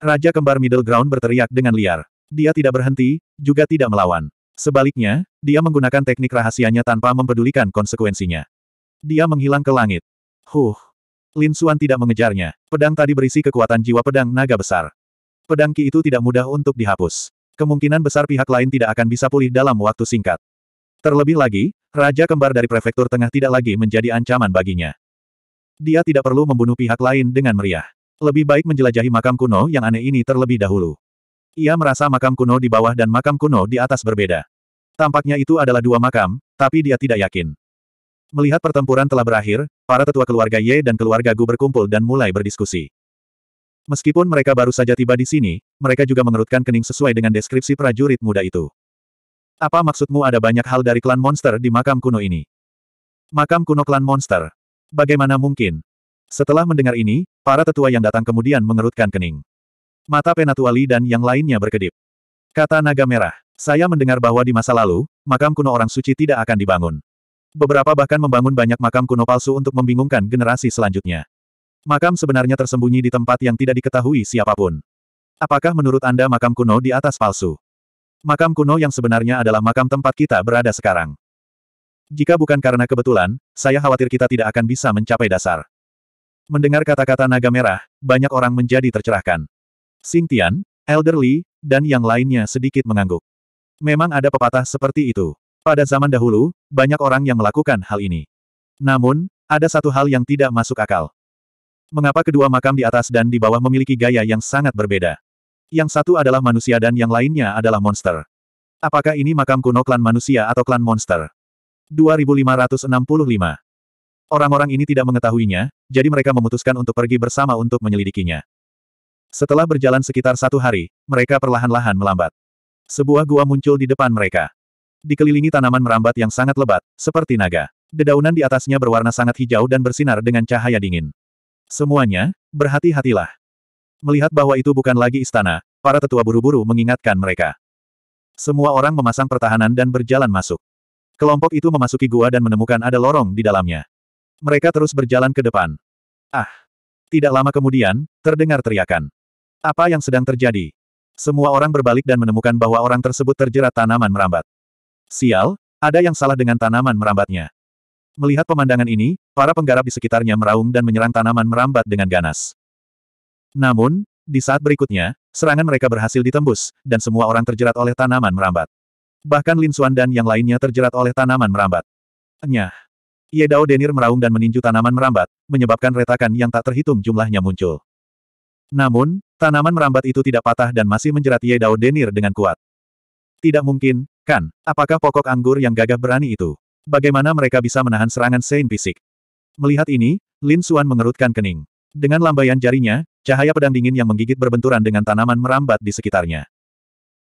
Raja kembar Middle Ground berteriak dengan liar. Dia tidak berhenti, juga tidak melawan. Sebaliknya, dia menggunakan teknik rahasianya tanpa mempedulikan konsekuensinya. Dia menghilang ke langit. Huh. Lin Xuan tidak mengejarnya. Pedang tadi berisi kekuatan jiwa pedang naga besar. Pedang Ki itu tidak mudah untuk dihapus. Kemungkinan besar pihak lain tidak akan bisa pulih dalam waktu singkat. Terlebih lagi, Raja Kembar dari Prefektur Tengah tidak lagi menjadi ancaman baginya. Dia tidak perlu membunuh pihak lain dengan meriah. Lebih baik menjelajahi makam kuno yang aneh ini terlebih dahulu. Ia merasa makam kuno di bawah dan makam kuno di atas berbeda. Tampaknya itu adalah dua makam, tapi dia tidak yakin. Melihat pertempuran telah berakhir, para tetua keluarga Ye dan keluarga Gu berkumpul dan mulai berdiskusi. Meskipun mereka baru saja tiba di sini, mereka juga mengerutkan kening sesuai dengan deskripsi prajurit muda itu. Apa maksudmu ada banyak hal dari klan monster di makam kuno ini? Makam kuno klan monster? Bagaimana mungkin? Setelah mendengar ini, para tetua yang datang kemudian mengerutkan kening. Mata Penatuali dan yang lainnya berkedip. Kata Naga Merah, saya mendengar bahwa di masa lalu, makam kuno orang suci tidak akan dibangun. Beberapa bahkan membangun banyak makam kuno palsu untuk membingungkan generasi selanjutnya. Makam sebenarnya tersembunyi di tempat yang tidak diketahui siapapun. Apakah menurut Anda makam kuno di atas palsu? Makam kuno yang sebenarnya adalah makam tempat kita berada sekarang. Jika bukan karena kebetulan, saya khawatir kita tidak akan bisa mencapai dasar. Mendengar kata-kata naga merah, banyak orang menjadi tercerahkan. Sing Tian, Elder Li, dan yang lainnya sedikit mengangguk. Memang ada pepatah seperti itu. Pada zaman dahulu, banyak orang yang melakukan hal ini. Namun, ada satu hal yang tidak masuk akal. Mengapa kedua makam di atas dan di bawah memiliki gaya yang sangat berbeda? Yang satu adalah manusia dan yang lainnya adalah monster. Apakah ini makam kuno klan manusia atau klan monster? 2565 Orang-orang ini tidak mengetahuinya, jadi mereka memutuskan untuk pergi bersama untuk menyelidikinya. Setelah berjalan sekitar satu hari, mereka perlahan-lahan melambat. Sebuah gua muncul di depan mereka. Dikelilingi tanaman merambat yang sangat lebat, seperti naga. Dedaunan di atasnya berwarna sangat hijau dan bersinar dengan cahaya dingin. Semuanya, berhati-hatilah. Melihat bahwa itu bukan lagi istana, para tetua buru-buru mengingatkan mereka. Semua orang memasang pertahanan dan berjalan masuk. Kelompok itu memasuki gua dan menemukan ada lorong di dalamnya. Mereka terus berjalan ke depan. Ah! Tidak lama kemudian, terdengar teriakan. Apa yang sedang terjadi? Semua orang berbalik dan menemukan bahwa orang tersebut terjerat tanaman merambat. Sial, ada yang salah dengan tanaman merambatnya. Melihat pemandangan ini, para penggarap di sekitarnya meraung dan menyerang tanaman merambat dengan ganas. Namun, di saat berikutnya, serangan mereka berhasil ditembus, dan semua orang terjerat oleh tanaman merambat. Bahkan Lin Xuan dan yang lainnya terjerat oleh tanaman merambat. Enyah. Ye Dao Denir meraung dan meninju tanaman merambat, menyebabkan retakan yang tak terhitung jumlahnya muncul. Namun, tanaman merambat itu tidak patah dan masih menjerat Ye Dao Denir dengan kuat. Tidak mungkin, kan? Apakah pokok anggur yang gagah berani itu? Bagaimana mereka bisa menahan serangan Sein Fisik? Melihat ini, Lin Suan mengerutkan kening. Dengan lambaian jarinya, cahaya pedang dingin yang menggigit berbenturan dengan tanaman merambat di sekitarnya.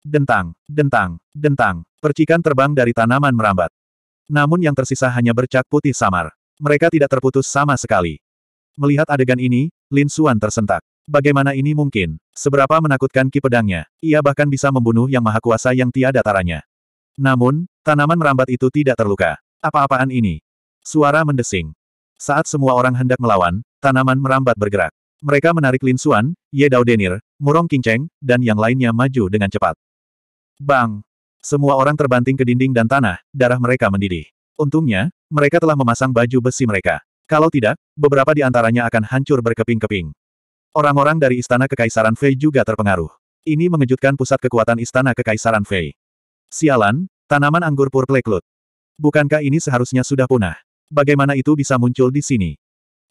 Dentang, dentang, dentang, percikan terbang dari tanaman merambat. Namun yang tersisa hanya bercak putih samar. Mereka tidak terputus sama sekali. Melihat adegan ini, Lin Xuan tersentak. Bagaimana ini mungkin? Seberapa menakutkan ki pedangnya? Ia bahkan bisa membunuh yang maha kuasa yang tiada taranya. Namun, tanaman merambat itu tidak terluka. Apa-apaan ini? Suara mendesing. Saat semua orang hendak melawan, tanaman merambat bergerak. Mereka menarik Lin Xuan, Ye Dao Denir, Murong Qingcheng, dan yang lainnya maju dengan cepat. Bang! Semua orang terbanting ke dinding dan tanah, darah mereka mendidih. Untungnya, mereka telah memasang baju besi mereka. Kalau tidak, beberapa di antaranya akan hancur berkeping-keping. Orang-orang dari Istana Kekaisaran Fei juga terpengaruh. Ini mengejutkan pusat kekuatan Istana Kekaisaran Fei. Sialan, tanaman anggur purple klut. Bukankah ini seharusnya sudah punah? Bagaimana itu bisa muncul di sini?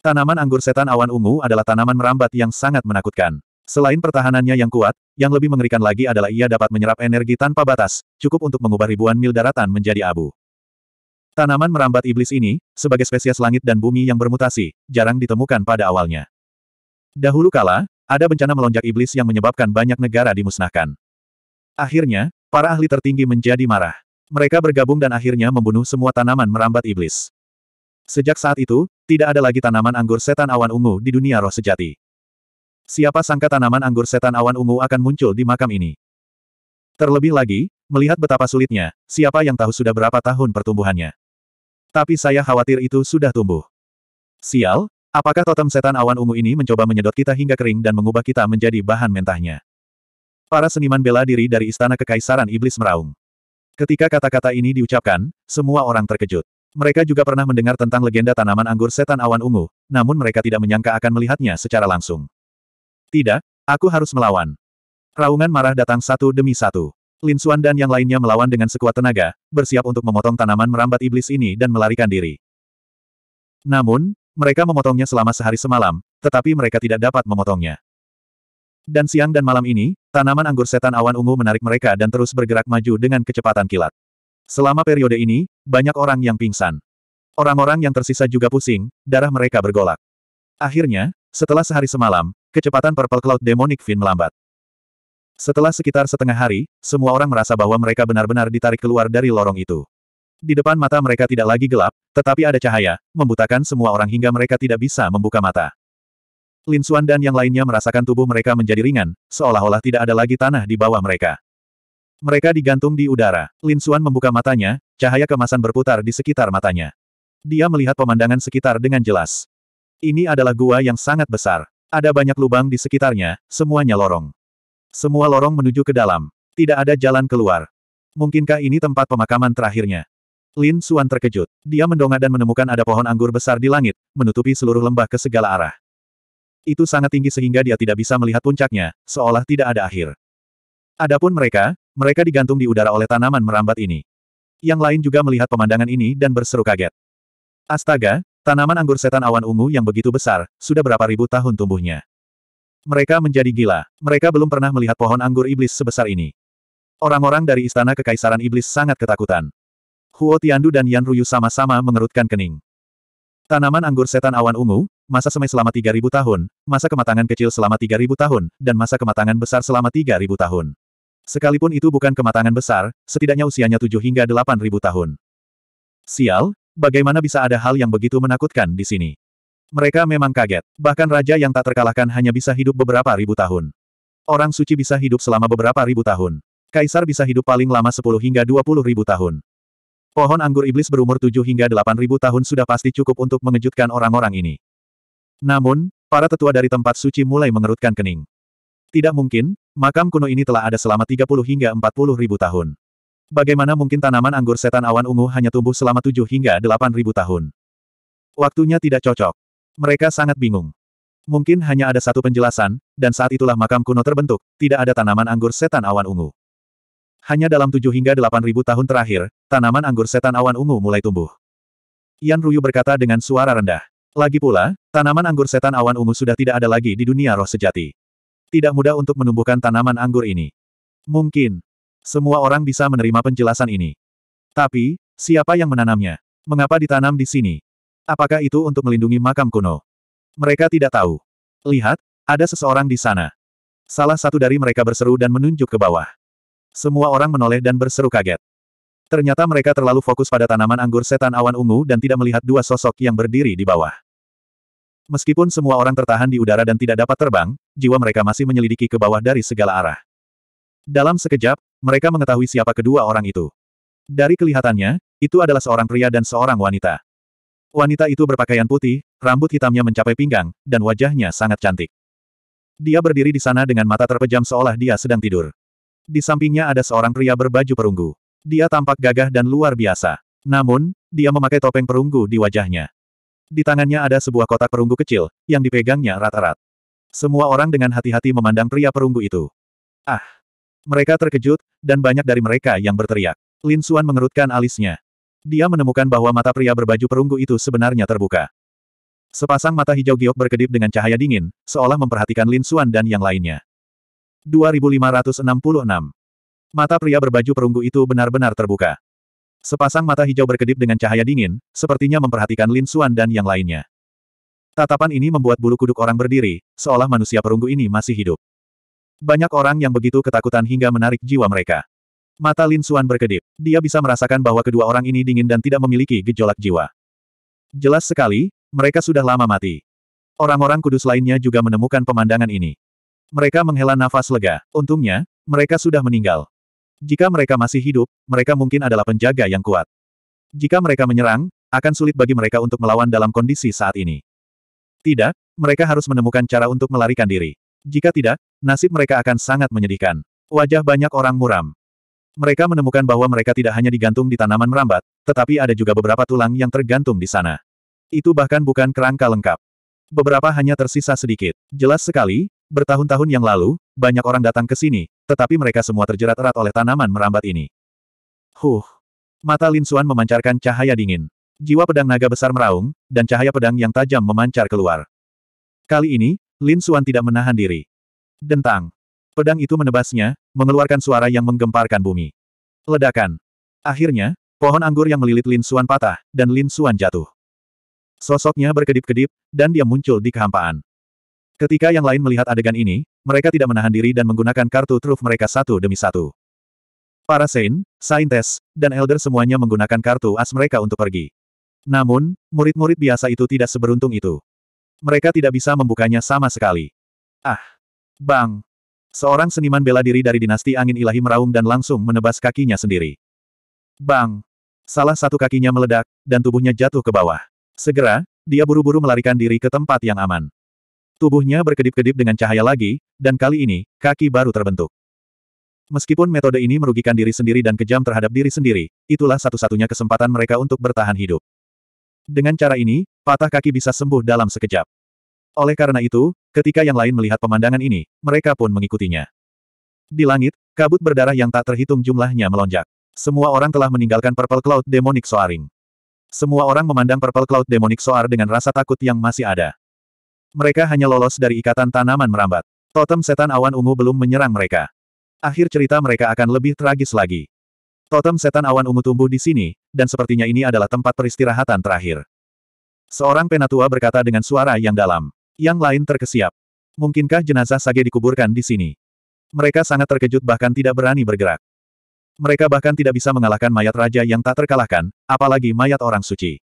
Tanaman anggur setan awan ungu adalah tanaman merambat yang sangat menakutkan. Selain pertahanannya yang kuat, yang lebih mengerikan lagi adalah ia dapat menyerap energi tanpa batas, cukup untuk mengubah ribuan mil daratan menjadi abu. Tanaman merambat iblis ini, sebagai spesies langit dan bumi yang bermutasi, jarang ditemukan pada awalnya. Dahulu kala, ada bencana melonjak iblis yang menyebabkan banyak negara dimusnahkan. Akhirnya, para ahli tertinggi menjadi marah. Mereka bergabung dan akhirnya membunuh semua tanaman merambat iblis. Sejak saat itu, tidak ada lagi tanaman anggur setan awan ungu di dunia roh sejati. Siapa sangka tanaman anggur setan awan ungu akan muncul di makam ini. Terlebih lagi, melihat betapa sulitnya, siapa yang tahu sudah berapa tahun pertumbuhannya. Tapi saya khawatir itu sudah tumbuh. Sial, apakah totem setan awan ungu ini mencoba menyedot kita hingga kering dan mengubah kita menjadi bahan mentahnya? Para seniman bela diri dari Istana Kekaisaran Iblis meraung. Ketika kata-kata ini diucapkan, semua orang terkejut. Mereka juga pernah mendengar tentang legenda tanaman anggur setan awan ungu, namun mereka tidak menyangka akan melihatnya secara langsung. Tidak, aku harus melawan. Raungan marah datang satu demi satu. Lin Xuan dan yang lainnya melawan dengan sekuat tenaga, bersiap untuk memotong tanaman merambat iblis ini dan melarikan diri. Namun, mereka memotongnya selama sehari semalam, tetapi mereka tidak dapat memotongnya. Dan siang dan malam ini, tanaman anggur setan awan ungu menarik mereka dan terus bergerak maju dengan kecepatan kilat. Selama periode ini, banyak orang yang pingsan. Orang-orang yang tersisa juga pusing, darah mereka bergolak. Akhirnya, setelah sehari semalam, kecepatan Purple Cloud Demonic Fin melambat. Setelah sekitar setengah hari, semua orang merasa bahwa mereka benar-benar ditarik keluar dari lorong itu. Di depan mata mereka tidak lagi gelap, tetapi ada cahaya, membutakan semua orang hingga mereka tidak bisa membuka mata. Lin Xuan dan yang lainnya merasakan tubuh mereka menjadi ringan, seolah-olah tidak ada lagi tanah di bawah mereka. Mereka digantung di udara. Lin Xuan membuka matanya, cahaya kemasan berputar di sekitar matanya. Dia melihat pemandangan sekitar dengan jelas. Ini adalah gua yang sangat besar. Ada banyak lubang di sekitarnya, semuanya lorong. Semua lorong menuju ke dalam. Tidak ada jalan keluar. Mungkinkah ini tempat pemakaman terakhirnya? Lin Suan terkejut. Dia mendongak dan menemukan ada pohon anggur besar di langit, menutupi seluruh lembah ke segala arah. Itu sangat tinggi sehingga dia tidak bisa melihat puncaknya, seolah tidak ada akhir. Adapun mereka, mereka digantung di udara oleh tanaman merambat ini. Yang lain juga melihat pemandangan ini dan berseru kaget. Astaga, Tanaman anggur setan awan ungu yang begitu besar, sudah berapa ribu tahun tumbuhnya. Mereka menjadi gila. Mereka belum pernah melihat pohon anggur iblis sebesar ini. Orang-orang dari istana kekaisaran iblis sangat ketakutan. Huo Tiandu dan Yan Ruyu sama-sama mengerutkan kening. Tanaman anggur setan awan ungu, masa semai selama 3000 tahun, masa kematangan kecil selama 3000 tahun, dan masa kematangan besar selama 3000 tahun. Sekalipun itu bukan kematangan besar, setidaknya usianya 7 hingga 8000 tahun. Sial, Bagaimana bisa ada hal yang begitu menakutkan di sini? Mereka memang kaget. Bahkan raja yang tak terkalahkan hanya bisa hidup beberapa ribu tahun. Orang suci bisa hidup selama beberapa ribu tahun. Kaisar bisa hidup paling lama 10 hingga 20 ribu tahun. Pohon anggur iblis berumur 7 hingga 8 ribu tahun sudah pasti cukup untuk mengejutkan orang-orang ini. Namun, para tetua dari tempat suci mulai mengerutkan kening. Tidak mungkin, makam kuno ini telah ada selama 30 hingga 40 ribu tahun. Bagaimana mungkin tanaman anggur setan awan ungu hanya tumbuh selama 7 hingga ribu tahun? Waktunya tidak cocok. Mereka sangat bingung. Mungkin hanya ada satu penjelasan, dan saat itulah makam kuno terbentuk, tidak ada tanaman anggur setan awan ungu. Hanya dalam 7 hingga ribu tahun terakhir, tanaman anggur setan awan ungu mulai tumbuh. Yan Ruyu berkata dengan suara rendah. Lagi pula, tanaman anggur setan awan ungu sudah tidak ada lagi di dunia roh sejati. Tidak mudah untuk menumbuhkan tanaman anggur ini. Mungkin, semua orang bisa menerima penjelasan ini. Tapi, siapa yang menanamnya? Mengapa ditanam di sini? Apakah itu untuk melindungi makam kuno? Mereka tidak tahu. Lihat, ada seseorang di sana. Salah satu dari mereka berseru dan menunjuk ke bawah. Semua orang menoleh dan berseru kaget. Ternyata mereka terlalu fokus pada tanaman anggur setan awan ungu dan tidak melihat dua sosok yang berdiri di bawah. Meskipun semua orang tertahan di udara dan tidak dapat terbang, jiwa mereka masih menyelidiki ke bawah dari segala arah. Dalam sekejap, mereka mengetahui siapa kedua orang itu. Dari kelihatannya, itu adalah seorang pria dan seorang wanita. Wanita itu berpakaian putih, rambut hitamnya mencapai pinggang, dan wajahnya sangat cantik. Dia berdiri di sana dengan mata terpejam seolah dia sedang tidur. Di sampingnya ada seorang pria berbaju perunggu. Dia tampak gagah dan luar biasa. Namun, dia memakai topeng perunggu di wajahnya. Di tangannya ada sebuah kotak perunggu kecil, yang dipegangnya rata rata Semua orang dengan hati-hati memandang pria perunggu itu. Ah! Mereka terkejut, dan banyak dari mereka yang berteriak. Lin Xuan mengerutkan alisnya. Dia menemukan bahwa mata pria berbaju perunggu itu sebenarnya terbuka. Sepasang mata hijau giok berkedip dengan cahaya dingin, seolah memperhatikan Lin Xuan dan yang lainnya. 2566. Mata pria berbaju perunggu itu benar-benar terbuka. Sepasang mata hijau berkedip dengan cahaya dingin, sepertinya memperhatikan Lin Xuan dan yang lainnya. Tatapan ini membuat bulu kuduk orang berdiri, seolah manusia perunggu ini masih hidup. Banyak orang yang begitu ketakutan hingga menarik jiwa mereka. Mata Lin Suan berkedip. Dia bisa merasakan bahwa kedua orang ini dingin dan tidak memiliki gejolak jiwa. Jelas sekali, mereka sudah lama mati. Orang-orang kudus lainnya juga menemukan pemandangan ini. Mereka menghela nafas lega. Untungnya, mereka sudah meninggal. Jika mereka masih hidup, mereka mungkin adalah penjaga yang kuat. Jika mereka menyerang, akan sulit bagi mereka untuk melawan dalam kondisi saat ini. Tidak, mereka harus menemukan cara untuk melarikan diri. Jika tidak, nasib mereka akan sangat menyedihkan. Wajah banyak orang muram. Mereka menemukan bahwa mereka tidak hanya digantung di tanaman merambat, tetapi ada juga beberapa tulang yang tergantung di sana. Itu bahkan bukan kerangka lengkap. Beberapa hanya tersisa sedikit. Jelas sekali, bertahun-tahun yang lalu, banyak orang datang ke sini, tetapi mereka semua terjerat erat oleh tanaman merambat ini. Huh. Mata Lin Suan memancarkan cahaya dingin. Jiwa pedang naga besar meraung, dan cahaya pedang yang tajam memancar keluar. Kali ini, Lin Suan tidak menahan diri. Dentang. Pedang itu menebasnya, mengeluarkan suara yang menggemparkan bumi. Ledakan. Akhirnya, pohon anggur yang melilit Lin Suan patah, dan Lin Suan jatuh. Sosoknya berkedip-kedip, dan dia muncul di kehampaan. Ketika yang lain melihat adegan ini, mereka tidak menahan diri dan menggunakan kartu truf mereka satu demi satu. Para Saint, Saintes, dan Elder semuanya menggunakan kartu as mereka untuk pergi. Namun, murid-murid biasa itu tidak seberuntung itu. Mereka tidak bisa membukanya sama sekali. Ah! Bang! Seorang seniman bela diri dari dinasti angin ilahi meraung dan langsung menebas kakinya sendiri. Bang! Salah satu kakinya meledak, dan tubuhnya jatuh ke bawah. Segera, dia buru-buru melarikan diri ke tempat yang aman. Tubuhnya berkedip-kedip dengan cahaya lagi, dan kali ini, kaki baru terbentuk. Meskipun metode ini merugikan diri sendiri dan kejam terhadap diri sendiri, itulah satu-satunya kesempatan mereka untuk bertahan hidup. Dengan cara ini, patah kaki bisa sembuh dalam sekejap. Oleh karena itu, ketika yang lain melihat pemandangan ini, mereka pun mengikutinya. Di langit, kabut berdarah yang tak terhitung jumlahnya melonjak. Semua orang telah meninggalkan Purple Cloud Demonic Soaring. Semua orang memandang Purple Cloud Demonic Soar dengan rasa takut yang masih ada. Mereka hanya lolos dari ikatan tanaman merambat. Totem setan awan ungu belum menyerang mereka. Akhir cerita mereka akan lebih tragis lagi. Totem setan awan ungu tumbuh di sini, dan sepertinya ini adalah tempat peristirahatan terakhir. Seorang penatua berkata dengan suara yang dalam. Yang lain terkesiap. Mungkinkah jenazah Sage dikuburkan di sini? Mereka sangat terkejut bahkan tidak berani bergerak. Mereka bahkan tidak bisa mengalahkan mayat raja yang tak terkalahkan, apalagi mayat orang suci.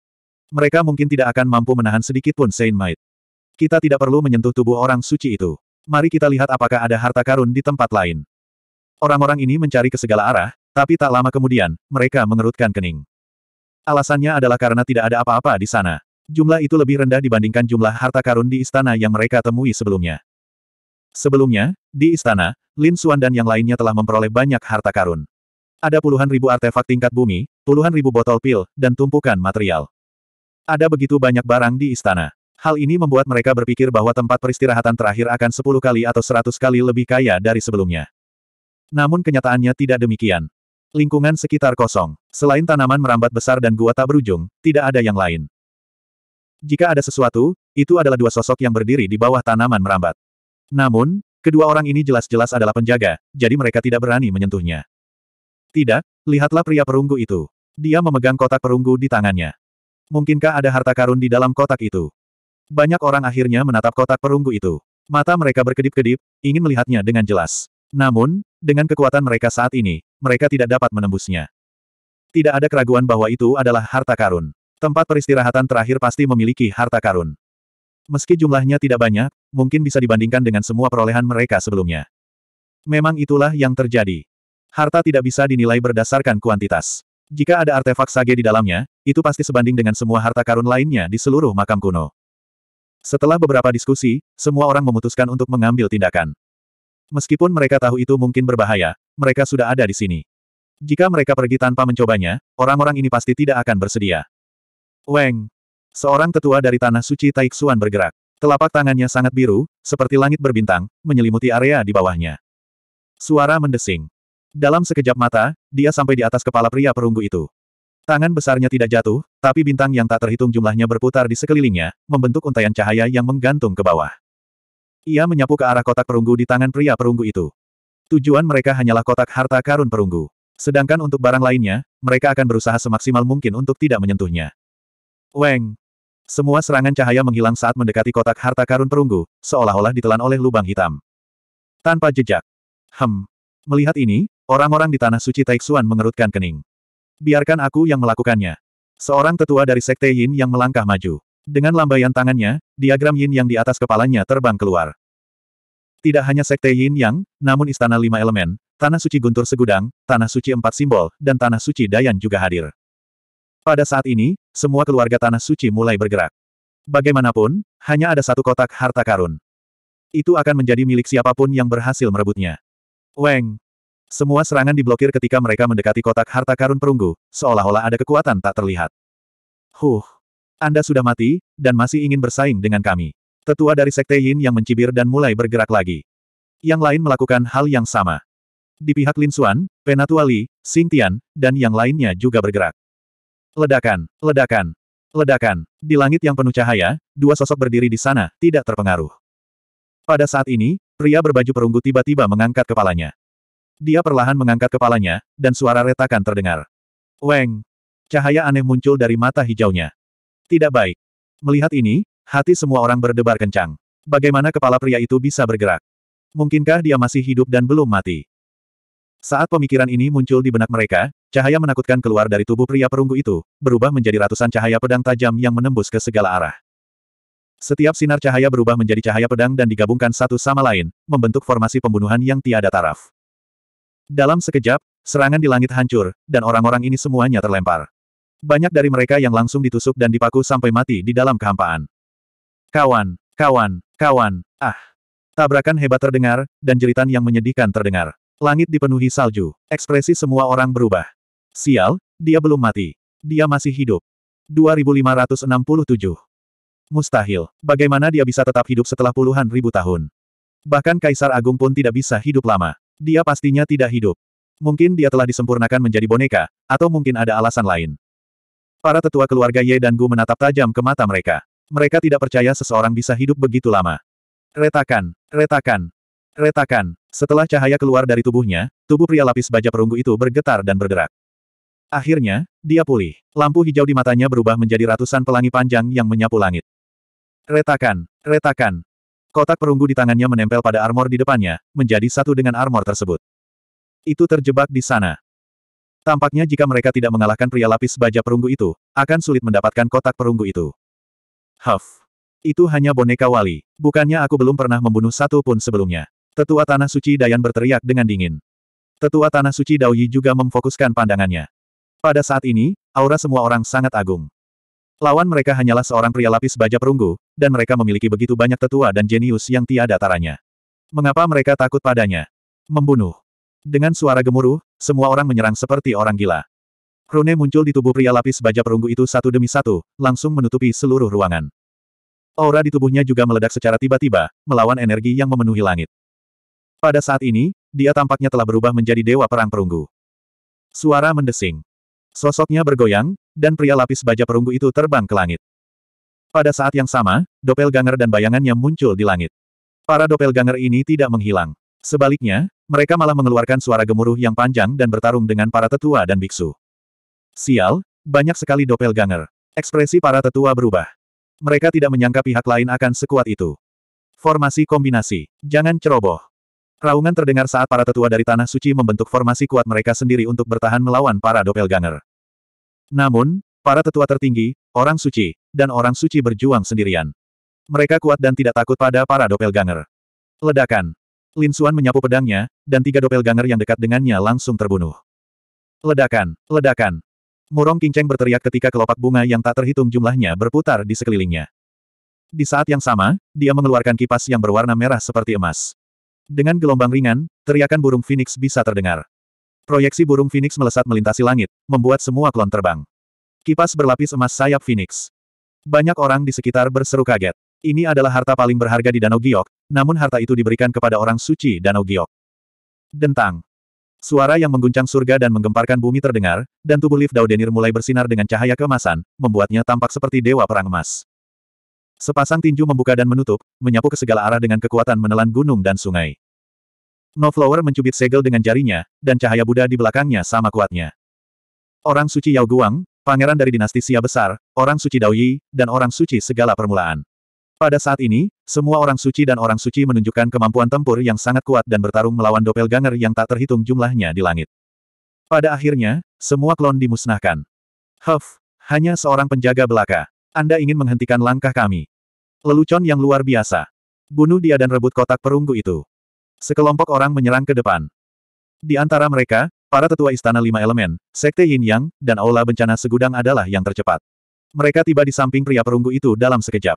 Mereka mungkin tidak akan mampu menahan sedikit pun Saint Maid. Kita tidak perlu menyentuh tubuh orang suci itu. Mari kita lihat apakah ada harta karun di tempat lain. Orang-orang ini mencari ke segala arah, tapi tak lama kemudian, mereka mengerutkan kening. Alasannya adalah karena tidak ada apa-apa di sana. Jumlah itu lebih rendah dibandingkan jumlah harta karun di istana yang mereka temui sebelumnya. Sebelumnya, di istana, Lin Xuan dan yang lainnya telah memperoleh banyak harta karun. Ada puluhan ribu artefak tingkat bumi, puluhan ribu botol pil, dan tumpukan material. Ada begitu banyak barang di istana. Hal ini membuat mereka berpikir bahwa tempat peristirahatan terakhir akan 10 kali atau 100 kali lebih kaya dari sebelumnya. Namun kenyataannya tidak demikian. Lingkungan sekitar kosong. Selain tanaman merambat besar dan gua tak berujung, tidak ada yang lain. Jika ada sesuatu, itu adalah dua sosok yang berdiri di bawah tanaman merambat. Namun, kedua orang ini jelas-jelas adalah penjaga, jadi mereka tidak berani menyentuhnya. Tidak, lihatlah pria perunggu itu. Dia memegang kotak perunggu di tangannya. Mungkinkah ada harta karun di dalam kotak itu? Banyak orang akhirnya menatap kotak perunggu itu. Mata mereka berkedip-kedip, ingin melihatnya dengan jelas. Namun, dengan kekuatan mereka saat ini, mereka tidak dapat menembusnya. Tidak ada keraguan bahwa itu adalah harta karun. Tempat peristirahatan terakhir pasti memiliki harta karun. Meski jumlahnya tidak banyak, mungkin bisa dibandingkan dengan semua perolehan mereka sebelumnya. Memang itulah yang terjadi. Harta tidak bisa dinilai berdasarkan kuantitas. Jika ada artefak sage di dalamnya, itu pasti sebanding dengan semua harta karun lainnya di seluruh makam kuno. Setelah beberapa diskusi, semua orang memutuskan untuk mengambil tindakan. Meskipun mereka tahu itu mungkin berbahaya, mereka sudah ada di sini. Jika mereka pergi tanpa mencobanya, orang-orang ini pasti tidak akan bersedia. Weng. Seorang tetua dari Tanah Suci Taiksuan bergerak. Telapak tangannya sangat biru, seperti langit berbintang, menyelimuti area di bawahnya. Suara mendesing. Dalam sekejap mata, dia sampai di atas kepala pria perunggu itu. Tangan besarnya tidak jatuh, tapi bintang yang tak terhitung jumlahnya berputar di sekelilingnya, membentuk untaian cahaya yang menggantung ke bawah. Ia menyapu ke arah kotak perunggu di tangan pria perunggu itu. Tujuan mereka hanyalah kotak harta karun perunggu. Sedangkan untuk barang lainnya, mereka akan berusaha semaksimal mungkin untuk tidak menyentuhnya. Weng! Semua serangan cahaya menghilang saat mendekati kotak harta karun perunggu, seolah-olah ditelan oleh lubang hitam. Tanpa jejak. Hem. Melihat ini, orang-orang di Tanah Suci Taixuan mengerutkan kening. Biarkan aku yang melakukannya. Seorang tetua dari Sekte Yin yang melangkah maju. Dengan lambaian tangannya, diagram yin yang di atas kepalanya terbang keluar. Tidak hanya sekte yin yang, namun istana lima elemen, tanah suci guntur segudang, tanah suci empat simbol, dan tanah suci dayan juga hadir. Pada saat ini, semua keluarga tanah suci mulai bergerak. Bagaimanapun, hanya ada satu kotak harta karun. Itu akan menjadi milik siapapun yang berhasil merebutnya. Weng! Semua serangan diblokir ketika mereka mendekati kotak harta karun perunggu, seolah-olah ada kekuatan tak terlihat. Huh! Anda sudah mati, dan masih ingin bersaing dengan kami. Tetua dari Sekte Yin yang mencibir dan mulai bergerak lagi. Yang lain melakukan hal yang sama. Di pihak Lin Xuan, Penatua Li, Xing Tian, dan yang lainnya juga bergerak. Ledakan, ledakan, ledakan. Di langit yang penuh cahaya, dua sosok berdiri di sana, tidak terpengaruh. Pada saat ini, pria berbaju perunggu tiba-tiba mengangkat kepalanya. Dia perlahan mengangkat kepalanya, dan suara retakan terdengar. Weng! Cahaya aneh muncul dari mata hijaunya. Tidak baik. Melihat ini, hati semua orang berdebar kencang. Bagaimana kepala pria itu bisa bergerak? Mungkinkah dia masih hidup dan belum mati? Saat pemikiran ini muncul di benak mereka, cahaya menakutkan keluar dari tubuh pria perunggu itu, berubah menjadi ratusan cahaya pedang tajam yang menembus ke segala arah. Setiap sinar cahaya berubah menjadi cahaya pedang dan digabungkan satu sama lain, membentuk formasi pembunuhan yang tiada taraf. Dalam sekejap, serangan di langit hancur, dan orang-orang ini semuanya terlempar. Banyak dari mereka yang langsung ditusuk dan dipaku sampai mati di dalam kehampaan. Kawan, kawan, kawan, ah. Tabrakan hebat terdengar, dan jeritan yang menyedihkan terdengar. Langit dipenuhi salju. Ekspresi semua orang berubah. Sial, dia belum mati. Dia masih hidup. 2567. Mustahil. Bagaimana dia bisa tetap hidup setelah puluhan ribu tahun? Bahkan Kaisar Agung pun tidak bisa hidup lama. Dia pastinya tidak hidup. Mungkin dia telah disempurnakan menjadi boneka, atau mungkin ada alasan lain. Para tetua keluarga Ye dan Gu menatap tajam ke mata mereka. Mereka tidak percaya seseorang bisa hidup begitu lama. Retakan, retakan, retakan. Setelah cahaya keluar dari tubuhnya, tubuh pria lapis baja perunggu itu bergetar dan bergerak. Akhirnya, dia pulih. Lampu hijau di matanya berubah menjadi ratusan pelangi panjang yang menyapu langit. Retakan, retakan. Kotak perunggu di tangannya menempel pada armor di depannya, menjadi satu dengan armor tersebut. Itu terjebak di sana. Tampaknya jika mereka tidak mengalahkan pria lapis baja perunggu itu, akan sulit mendapatkan kotak perunggu itu. Huff. Itu hanya boneka wali. Bukannya aku belum pernah membunuh satu pun sebelumnya. Tetua Tanah Suci Dayan berteriak dengan dingin. Tetua Tanah Suci Daoyi juga memfokuskan pandangannya. Pada saat ini, aura semua orang sangat agung. Lawan mereka hanyalah seorang pria lapis baja perunggu, dan mereka memiliki begitu banyak tetua dan jenius yang tiada taranya. Mengapa mereka takut padanya? Membunuh. Dengan suara gemuruh, semua orang menyerang seperti orang gila. Rune muncul di tubuh pria lapis baja perunggu itu satu demi satu, langsung menutupi seluruh ruangan. Aura di tubuhnya juga meledak secara tiba-tiba, melawan energi yang memenuhi langit. Pada saat ini, dia tampaknya telah berubah menjadi dewa perang perunggu. Suara mendesing. Sosoknya bergoyang, dan pria lapis baja perunggu itu terbang ke langit. Pada saat yang sama, doppelganger dan bayangannya muncul di langit. Para doppelganger ini tidak menghilang. Sebaliknya, mereka malah mengeluarkan suara gemuruh yang panjang dan bertarung dengan para tetua dan biksu. Sial, banyak sekali dopel ganger. Ekspresi para tetua berubah. Mereka tidak menyangka pihak lain akan sekuat itu. Formasi kombinasi. Jangan ceroboh. Raungan terdengar saat para tetua dari Tanah Suci membentuk formasi kuat mereka sendiri untuk bertahan melawan para dopel ganger. Namun, para tetua tertinggi, orang suci, dan orang suci berjuang sendirian. Mereka kuat dan tidak takut pada para dopel ganger. Ledakan. Lin Xuan menyapu pedangnya, dan tiga doppelganger yang dekat dengannya langsung terbunuh. Ledakan! Ledakan! Murong Kinceng berteriak ketika kelopak bunga yang tak terhitung jumlahnya berputar di sekelilingnya. Di saat yang sama, dia mengeluarkan kipas yang berwarna merah seperti emas. Dengan gelombang ringan, teriakan burung Phoenix bisa terdengar. Proyeksi burung Phoenix melesat melintasi langit, membuat semua klon terbang. Kipas berlapis emas sayap Phoenix. Banyak orang di sekitar berseru kaget. Ini adalah harta paling berharga di Danau Giok, namun harta itu diberikan kepada orang suci Danau Giok. Dentang. Suara yang mengguncang surga dan menggemparkan bumi terdengar, dan tubuh Liv Daudenir mulai bersinar dengan cahaya kemasan, membuatnya tampak seperti dewa perang emas. Sepasang tinju membuka dan menutup, menyapu ke segala arah dengan kekuatan menelan gunung dan sungai. No Flower mencubit segel dengan jarinya, dan cahaya Buddha di belakangnya sama kuatnya. Orang suci Yao Guang, pangeran dari dinasti Sia Besar, orang suci Dao Yi, dan orang suci segala permulaan. Pada saat ini, semua orang suci dan orang suci menunjukkan kemampuan tempur yang sangat kuat dan bertarung melawan doppelganger yang tak terhitung jumlahnya di langit. Pada akhirnya, semua klon dimusnahkan. Huff, hanya seorang penjaga belaka. Anda ingin menghentikan langkah kami. Lelucon yang luar biasa. Bunuh dia dan rebut kotak perunggu itu. Sekelompok orang menyerang ke depan. Di antara mereka, para tetua Istana Lima Elemen, Sekte Yin Yang, dan Aula Bencana Segudang adalah yang tercepat. Mereka tiba di samping pria perunggu itu dalam sekejap.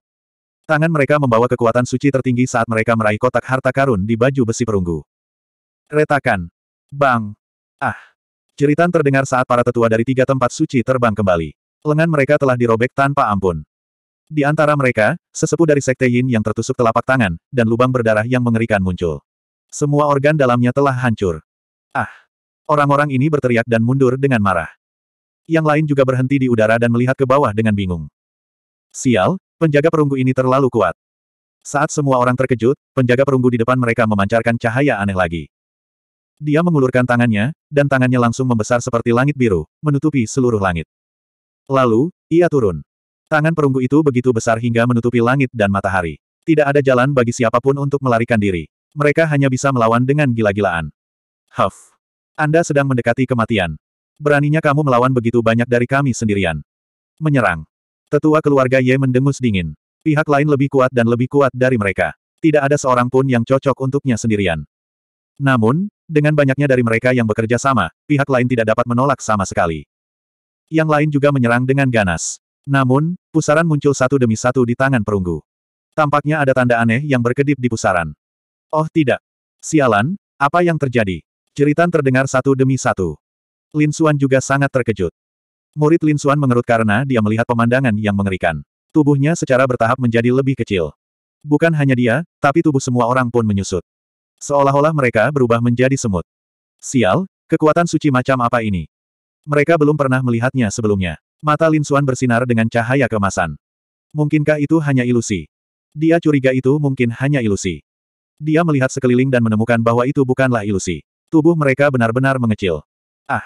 Tangan mereka membawa kekuatan suci tertinggi saat mereka meraih kotak harta karun di baju besi perunggu. Retakan. Bang. Ah. Jeritan terdengar saat para tetua dari tiga tempat suci terbang kembali. Lengan mereka telah dirobek tanpa ampun. Di antara mereka, sesepuh dari Sekte Yin yang tertusuk telapak tangan, dan lubang berdarah yang mengerikan muncul. Semua organ dalamnya telah hancur. Ah! Orang-orang ini berteriak dan mundur dengan marah. Yang lain juga berhenti di udara dan melihat ke bawah dengan bingung. Sial, Penjaga perunggu ini terlalu kuat. Saat semua orang terkejut, penjaga perunggu di depan mereka memancarkan cahaya aneh lagi. Dia mengulurkan tangannya, dan tangannya langsung membesar seperti langit biru, menutupi seluruh langit. Lalu, ia turun. Tangan perunggu itu begitu besar hingga menutupi langit dan matahari. Tidak ada jalan bagi siapapun untuk melarikan diri. Mereka hanya bisa melawan dengan gila-gilaan. Huff. Anda sedang mendekati kematian. Beraninya kamu melawan begitu banyak dari kami sendirian. Menyerang. Tetua keluarga Ye mendengus dingin. Pihak lain lebih kuat dan lebih kuat dari mereka. Tidak ada seorang pun yang cocok untuknya sendirian. Namun, dengan banyaknya dari mereka yang bekerja sama, pihak lain tidak dapat menolak sama sekali. Yang lain juga menyerang dengan ganas. Namun, pusaran muncul satu demi satu di tangan perunggu. Tampaknya ada tanda aneh yang berkedip di pusaran. Oh tidak. Sialan, apa yang terjadi? Jeritan terdengar satu demi satu. Lin Suan juga sangat terkejut. Murid Lin Xuan mengerut karena dia melihat pemandangan yang mengerikan. Tubuhnya secara bertahap menjadi lebih kecil. Bukan hanya dia, tapi tubuh semua orang pun menyusut. Seolah-olah mereka berubah menjadi semut. Sial, kekuatan suci macam apa ini? Mereka belum pernah melihatnya sebelumnya. Mata Lin Xuan bersinar dengan cahaya kemasan. Mungkinkah itu hanya ilusi? Dia curiga itu mungkin hanya ilusi. Dia melihat sekeliling dan menemukan bahwa itu bukanlah ilusi. Tubuh mereka benar-benar mengecil. Ah,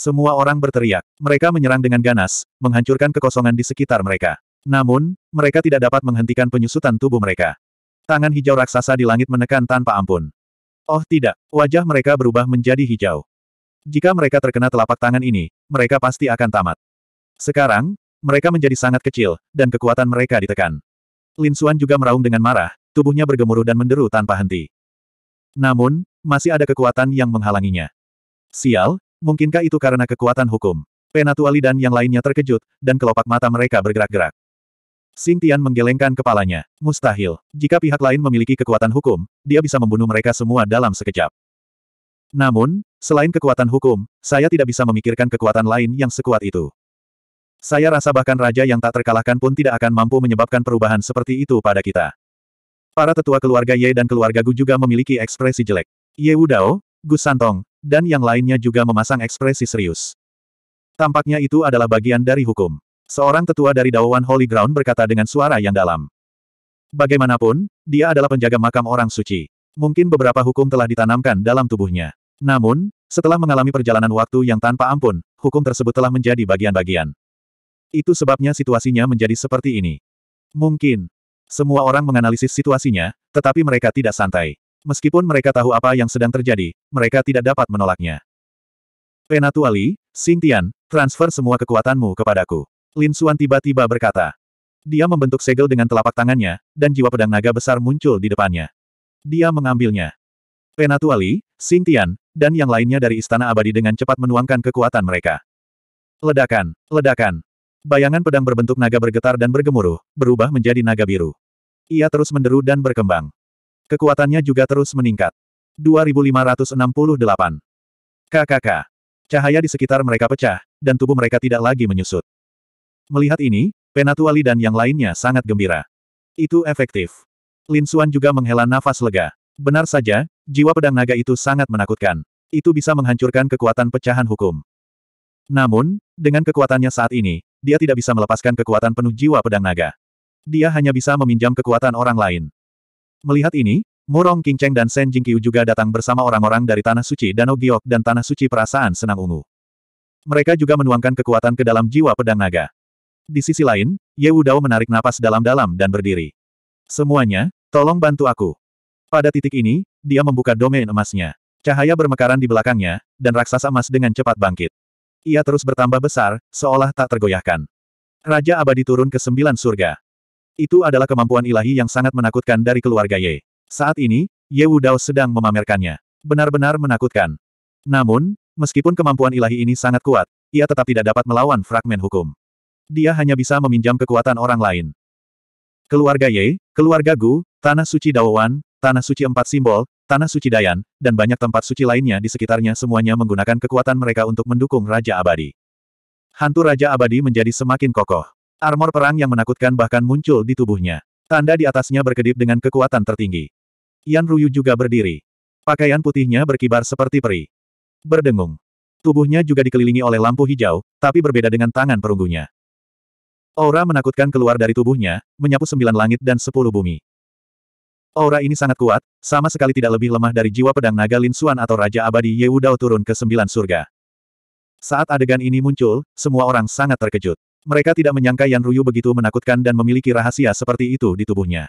semua orang berteriak. Mereka menyerang dengan ganas, menghancurkan kekosongan di sekitar mereka. Namun, mereka tidak dapat menghentikan penyusutan tubuh mereka. Tangan hijau raksasa di langit menekan tanpa ampun. Oh tidak, wajah mereka berubah menjadi hijau. Jika mereka terkena telapak tangan ini, mereka pasti akan tamat. Sekarang, mereka menjadi sangat kecil, dan kekuatan mereka ditekan. Lin Xuan juga meraung dengan marah, tubuhnya bergemuruh dan menderu tanpa henti. Namun, masih ada kekuatan yang menghalanginya. Sial, Mungkinkah itu karena kekuatan hukum? Penatuali dan yang lainnya terkejut, dan kelopak mata mereka bergerak-gerak. Sing Tian menggelengkan kepalanya. Mustahil. Jika pihak lain memiliki kekuatan hukum, dia bisa membunuh mereka semua dalam sekejap. Namun, selain kekuatan hukum, saya tidak bisa memikirkan kekuatan lain yang sekuat itu. Saya rasa bahkan raja yang tak terkalahkan pun tidak akan mampu menyebabkan perubahan seperti itu pada kita. Para tetua keluarga Ye dan keluarga Gu juga memiliki ekspresi jelek. Ye Wudao, Gu Santong, dan yang lainnya juga memasang ekspresi serius. Tampaknya itu adalah bagian dari hukum. Seorang tetua dari Dawan Holy Ground berkata dengan suara yang dalam. Bagaimanapun, dia adalah penjaga makam orang suci. Mungkin beberapa hukum telah ditanamkan dalam tubuhnya. Namun, setelah mengalami perjalanan waktu yang tanpa ampun, hukum tersebut telah menjadi bagian-bagian. Itu sebabnya situasinya menjadi seperti ini. Mungkin, semua orang menganalisis situasinya, tetapi mereka tidak santai. Meskipun mereka tahu apa yang sedang terjadi, mereka tidak dapat menolaknya. Penatuali, Xingtian, transfer semua kekuatanmu kepadaku. Lin Xuan tiba-tiba berkata. Dia membentuk segel dengan telapak tangannya, dan jiwa pedang naga besar muncul di depannya. Dia mengambilnya. Penatuali, Xingtian, dan yang lainnya dari Istana Abadi dengan cepat menuangkan kekuatan mereka. Ledakan, ledakan. Bayangan pedang berbentuk naga bergetar dan bergemuruh, berubah menjadi naga biru. Ia terus menderu dan berkembang. Kekuatannya juga terus meningkat. 2568. KKK. Cahaya di sekitar mereka pecah, dan tubuh mereka tidak lagi menyusut. Melihat ini, Penatuali dan yang lainnya sangat gembira. Itu efektif. Lin Suan juga menghela nafas lega. Benar saja, jiwa pedang naga itu sangat menakutkan. Itu bisa menghancurkan kekuatan pecahan hukum. Namun, dengan kekuatannya saat ini, dia tidak bisa melepaskan kekuatan penuh jiwa pedang naga. Dia hanya bisa meminjam kekuatan orang lain. Melihat ini, Murong Qingcheng dan Shen Jingqiu juga datang bersama orang-orang dari Tanah Suci Danau Giok dan Tanah Suci Perasaan Senang Ungu. Mereka juga menuangkan kekuatan ke dalam jiwa pedang naga. Di sisi lain, Ye Wudao menarik napas dalam-dalam dan berdiri. Semuanya, tolong bantu aku. Pada titik ini, dia membuka domain emasnya. Cahaya bermekaran di belakangnya, dan raksasa emas dengan cepat bangkit. Ia terus bertambah besar, seolah tak tergoyahkan. Raja abadi turun ke sembilan surga. Itu adalah kemampuan ilahi yang sangat menakutkan dari keluarga Ye. Saat ini, Ye Wudao sedang memamerkannya. Benar-benar menakutkan. Namun, meskipun kemampuan ilahi ini sangat kuat, ia tetap tidak dapat melawan fragmen hukum. Dia hanya bisa meminjam kekuatan orang lain. Keluarga Ye, keluarga Gu, Tanah Suci Wan, Tanah Suci Empat Simbol, Tanah Suci Dayan, dan banyak tempat suci lainnya di sekitarnya semuanya menggunakan kekuatan mereka untuk mendukung Raja Abadi. Hantu Raja Abadi menjadi semakin kokoh. Armor perang yang menakutkan bahkan muncul di tubuhnya. Tanda di atasnya berkedip dengan kekuatan tertinggi. Yan Ruyu juga berdiri. Pakaian putihnya berkibar seperti peri. Berdengung. Tubuhnya juga dikelilingi oleh lampu hijau, tapi berbeda dengan tangan perunggunya. Aura menakutkan keluar dari tubuhnya, menyapu sembilan langit dan sepuluh bumi. Aura ini sangat kuat, sama sekali tidak lebih lemah dari jiwa pedang naga Lin Xuan atau Raja Abadi Yewudao turun ke sembilan surga. Saat adegan ini muncul, semua orang sangat terkejut. Mereka tidak menyangka Yan Ruyu begitu menakutkan dan memiliki rahasia seperti itu di tubuhnya.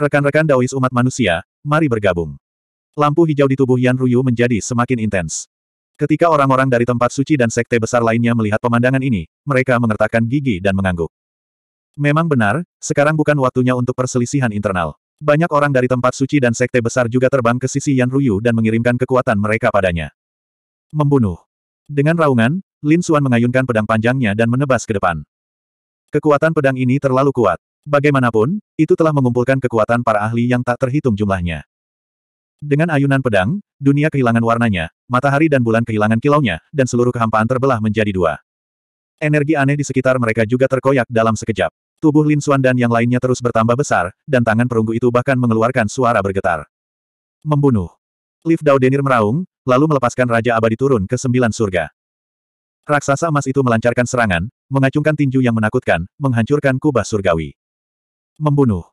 Rekan-rekan Daois umat manusia, mari bergabung. Lampu hijau di tubuh Yan Ruyu menjadi semakin intens. Ketika orang-orang dari tempat suci dan sekte besar lainnya melihat pemandangan ini, mereka mengertakkan gigi dan mengangguk. Memang benar, sekarang bukan waktunya untuk perselisihan internal. Banyak orang dari tempat suci dan sekte besar juga terbang ke sisi Yan Ruyu dan mengirimkan kekuatan mereka padanya. Membunuh. Dengan raungan, Lin Xuan mengayunkan pedang panjangnya dan menebas ke depan. Kekuatan pedang ini terlalu kuat. Bagaimanapun, itu telah mengumpulkan kekuatan para ahli yang tak terhitung jumlahnya. Dengan ayunan pedang, dunia kehilangan warnanya, matahari dan bulan kehilangan kilaunya, dan seluruh kehampaan terbelah menjadi dua. Energi aneh di sekitar mereka juga terkoyak dalam sekejap. Tubuh Lin Xuan dan yang lainnya terus bertambah besar, dan tangan perunggu itu bahkan mengeluarkan suara bergetar. Membunuh. Liv Daudenir meraung, lalu melepaskan Raja Abadi turun ke sembilan surga. Raksasa emas itu melancarkan serangan, mengacungkan tinju yang menakutkan, menghancurkan kubah surgawi. Membunuh.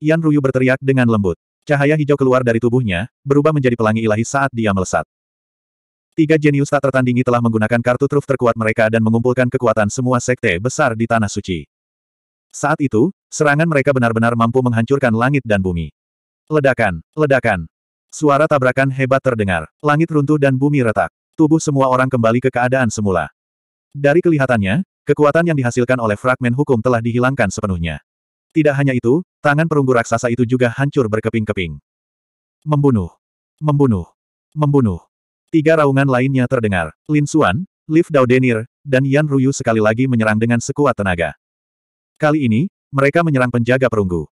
Yan Ruyu berteriak dengan lembut. Cahaya hijau keluar dari tubuhnya, berubah menjadi pelangi ilahi saat dia melesat. Tiga jenius tak tertandingi telah menggunakan kartu truf terkuat mereka dan mengumpulkan kekuatan semua sekte besar di Tanah Suci. Saat itu, serangan mereka benar-benar mampu menghancurkan langit dan bumi. Ledakan, ledakan, Suara tabrakan hebat terdengar. Langit runtuh dan bumi retak. Tubuh semua orang kembali ke keadaan semula. Dari kelihatannya, kekuatan yang dihasilkan oleh fragmen hukum telah dihilangkan sepenuhnya. Tidak hanya itu, tangan perunggu raksasa itu juga hancur berkeping-keping. Membunuh. Membunuh. Membunuh. Tiga raungan lainnya terdengar. Lin Xuan, Liv Daudenir, dan Yan Ruyu sekali lagi menyerang dengan sekuat tenaga. Kali ini, mereka menyerang penjaga perunggu.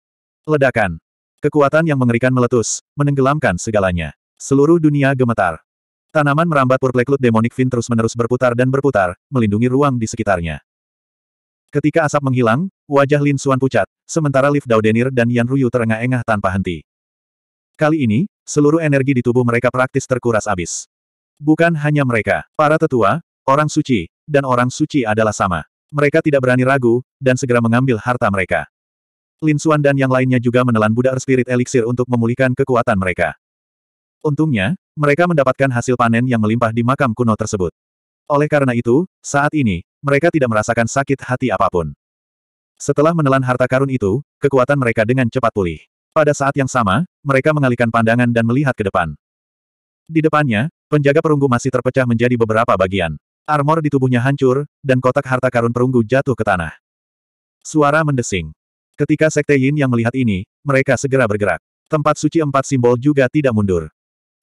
Ledakan. Kekuatan yang mengerikan meletus, menenggelamkan segalanya. Seluruh dunia gemetar. Tanaman merambat purpleklut demonik Fin terus-menerus berputar dan berputar, melindungi ruang di sekitarnya. Ketika asap menghilang, wajah Lin Xuan pucat, sementara Liv Daudenir dan Yan Ruyu terengah-engah tanpa henti. Kali ini, seluruh energi di tubuh mereka praktis terkuras habis. Bukan hanya mereka, para tetua, orang suci, dan orang suci adalah sama. Mereka tidak berani ragu, dan segera mengambil harta mereka. Lin Xuan dan yang lainnya juga menelan budak Spirit eliksir untuk memulihkan kekuatan mereka. Untungnya, mereka mendapatkan hasil panen yang melimpah di makam kuno tersebut. Oleh karena itu, saat ini, mereka tidak merasakan sakit hati apapun. Setelah menelan harta karun itu, kekuatan mereka dengan cepat pulih. Pada saat yang sama, mereka mengalihkan pandangan dan melihat ke depan. Di depannya, penjaga perunggu masih terpecah menjadi beberapa bagian. Armor di tubuhnya hancur, dan kotak harta karun perunggu jatuh ke tanah. Suara mendesing. Ketika Sekte Yin yang melihat ini, mereka segera bergerak. Tempat suci empat simbol juga tidak mundur.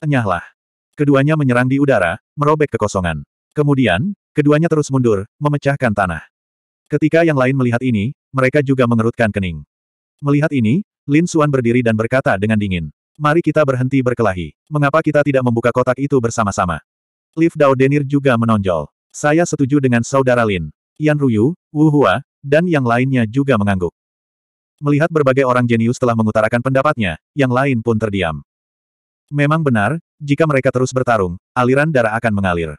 Enyahlah. Keduanya menyerang di udara, merobek kekosongan. Kemudian, keduanya terus mundur, memecahkan tanah. Ketika yang lain melihat ini, mereka juga mengerutkan kening. Melihat ini, Lin Suan berdiri dan berkata dengan dingin. Mari kita berhenti berkelahi. Mengapa kita tidak membuka kotak itu bersama-sama? Liv Dao Denir juga menonjol. Saya setuju dengan saudara Lin. Yan Ruyu, Wu Hua, dan yang lainnya juga mengangguk. Melihat berbagai orang jenius telah mengutarakan pendapatnya, yang lain pun terdiam. Memang benar, jika mereka terus bertarung, aliran darah akan mengalir.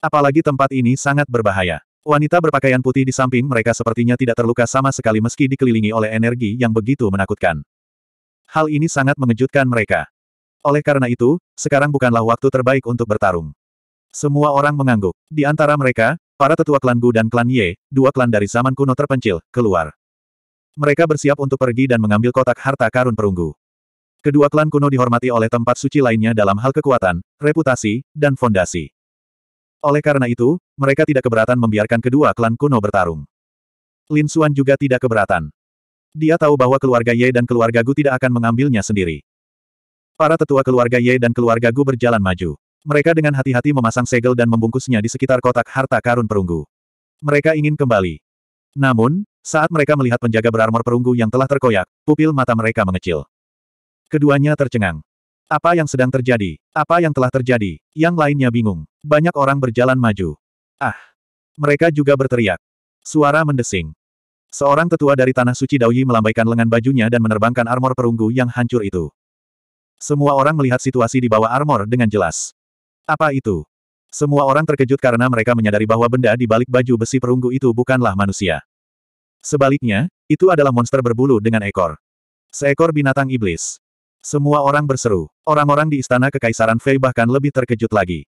Apalagi tempat ini sangat berbahaya. Wanita berpakaian putih di samping mereka sepertinya tidak terluka sama sekali meski dikelilingi oleh energi yang begitu menakutkan. Hal ini sangat mengejutkan mereka. Oleh karena itu, sekarang bukanlah waktu terbaik untuk bertarung. Semua orang mengangguk. Di antara mereka, para tetua klan Gu dan klan Ye, dua klan dari zaman kuno terpencil, keluar. Mereka bersiap untuk pergi dan mengambil kotak harta karun perunggu. Kedua klan kuno dihormati oleh tempat suci lainnya dalam hal kekuatan, reputasi, dan fondasi. Oleh karena itu, mereka tidak keberatan membiarkan kedua klan kuno bertarung. Lin Suan juga tidak keberatan. Dia tahu bahwa keluarga Ye dan keluarga Gu tidak akan mengambilnya sendiri. Para tetua keluarga Ye dan keluarga Gu berjalan maju. Mereka dengan hati-hati memasang segel dan membungkusnya di sekitar kotak harta karun perunggu. Mereka ingin kembali. Namun, saat mereka melihat penjaga berarmor perunggu yang telah terkoyak, pupil mata mereka mengecil. Keduanya tercengang. Apa yang sedang terjadi? Apa yang telah terjadi? Yang lainnya bingung. Banyak orang berjalan maju. Ah! Mereka juga berteriak. Suara mendesing. Seorang tetua dari Tanah Suci Daoyi melambaikan lengan bajunya dan menerbangkan armor perunggu yang hancur itu. Semua orang melihat situasi di bawah armor dengan jelas. Apa itu? Semua orang terkejut karena mereka menyadari bahwa benda di balik baju besi perunggu itu bukanlah manusia. Sebaliknya, itu adalah monster berbulu dengan ekor. Seekor binatang iblis. Semua orang berseru. Orang-orang di istana kekaisaran Fei bahkan lebih terkejut lagi.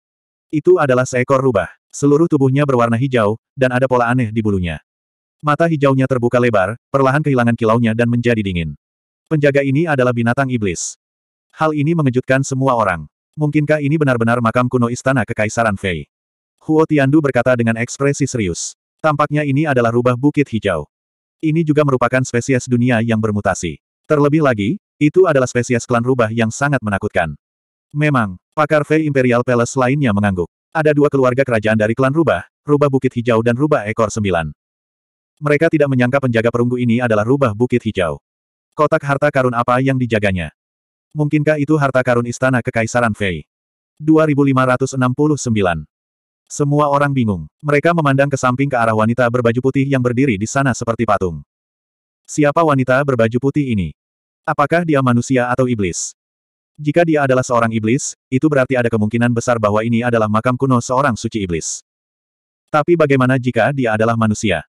Itu adalah seekor rubah. Seluruh tubuhnya berwarna hijau, dan ada pola aneh di bulunya. Mata hijaunya terbuka lebar, perlahan kehilangan kilaunya dan menjadi dingin. Penjaga ini adalah binatang iblis. Hal ini mengejutkan semua orang. Mungkinkah ini benar-benar makam kuno istana kekaisaran Fei? Huo Tiandu berkata dengan ekspresi serius. Tampaknya ini adalah rubah bukit hijau. Ini juga merupakan spesies dunia yang bermutasi. Terlebih lagi, itu adalah spesies klan rubah yang sangat menakutkan. Memang, pakar V Imperial Palace lainnya mengangguk. Ada dua keluarga kerajaan dari klan rubah, rubah bukit hijau dan rubah ekor sembilan. Mereka tidak menyangka penjaga perunggu ini adalah rubah bukit hijau. Kotak harta karun apa yang dijaganya? Mungkinkah itu harta karun istana kekaisaran Fei? 2569 semua orang bingung. Mereka memandang ke samping ke arah wanita berbaju putih yang berdiri di sana seperti patung. Siapa wanita berbaju putih ini? Apakah dia manusia atau iblis? Jika dia adalah seorang iblis, itu berarti ada kemungkinan besar bahwa ini adalah makam kuno seorang suci iblis. Tapi bagaimana jika dia adalah manusia?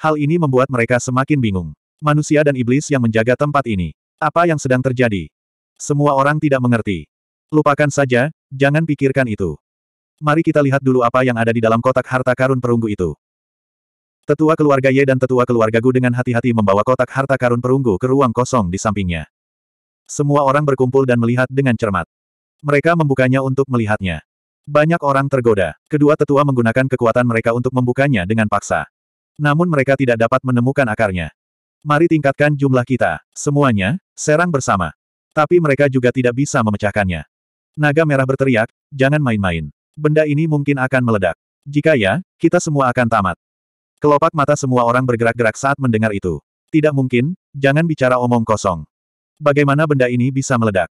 Hal ini membuat mereka semakin bingung. Manusia dan iblis yang menjaga tempat ini. Apa yang sedang terjadi? Semua orang tidak mengerti. Lupakan saja, jangan pikirkan itu. Mari kita lihat dulu apa yang ada di dalam kotak harta karun perunggu itu. Tetua keluarga Ye dan tetua keluarga Gu dengan hati-hati membawa kotak harta karun perunggu ke ruang kosong di sampingnya. Semua orang berkumpul dan melihat dengan cermat. Mereka membukanya untuk melihatnya. Banyak orang tergoda. Kedua tetua menggunakan kekuatan mereka untuk membukanya dengan paksa. Namun mereka tidak dapat menemukan akarnya. Mari tingkatkan jumlah kita. Semuanya, serang bersama. Tapi mereka juga tidak bisa memecahkannya. Naga merah berteriak, jangan main-main. Benda ini mungkin akan meledak. Jika ya, kita semua akan tamat. Kelopak mata semua orang bergerak-gerak saat mendengar itu. Tidak mungkin, jangan bicara omong kosong. Bagaimana benda ini bisa meledak?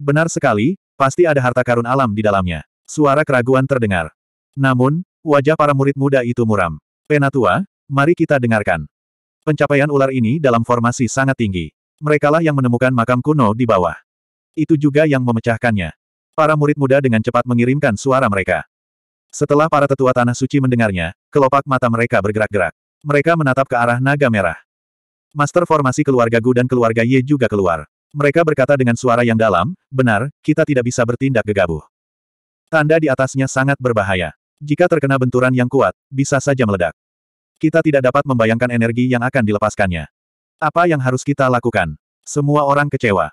Benar sekali, pasti ada harta karun alam di dalamnya. Suara keraguan terdengar. Namun, wajah para murid muda itu muram. Penatua, mari kita dengarkan. Pencapaian ular ini dalam formasi sangat tinggi. Merekalah yang menemukan makam kuno di bawah. Itu juga yang memecahkannya. Para murid muda dengan cepat mengirimkan suara mereka. Setelah para tetua Tanah Suci mendengarnya, kelopak mata mereka bergerak-gerak. Mereka menatap ke arah naga merah. Master formasi keluarga Gu dan keluarga Ye juga keluar. Mereka berkata dengan suara yang dalam, benar, kita tidak bisa bertindak gegabah. Tanda di atasnya sangat berbahaya. Jika terkena benturan yang kuat, bisa saja meledak. Kita tidak dapat membayangkan energi yang akan dilepaskannya. Apa yang harus kita lakukan? Semua orang kecewa.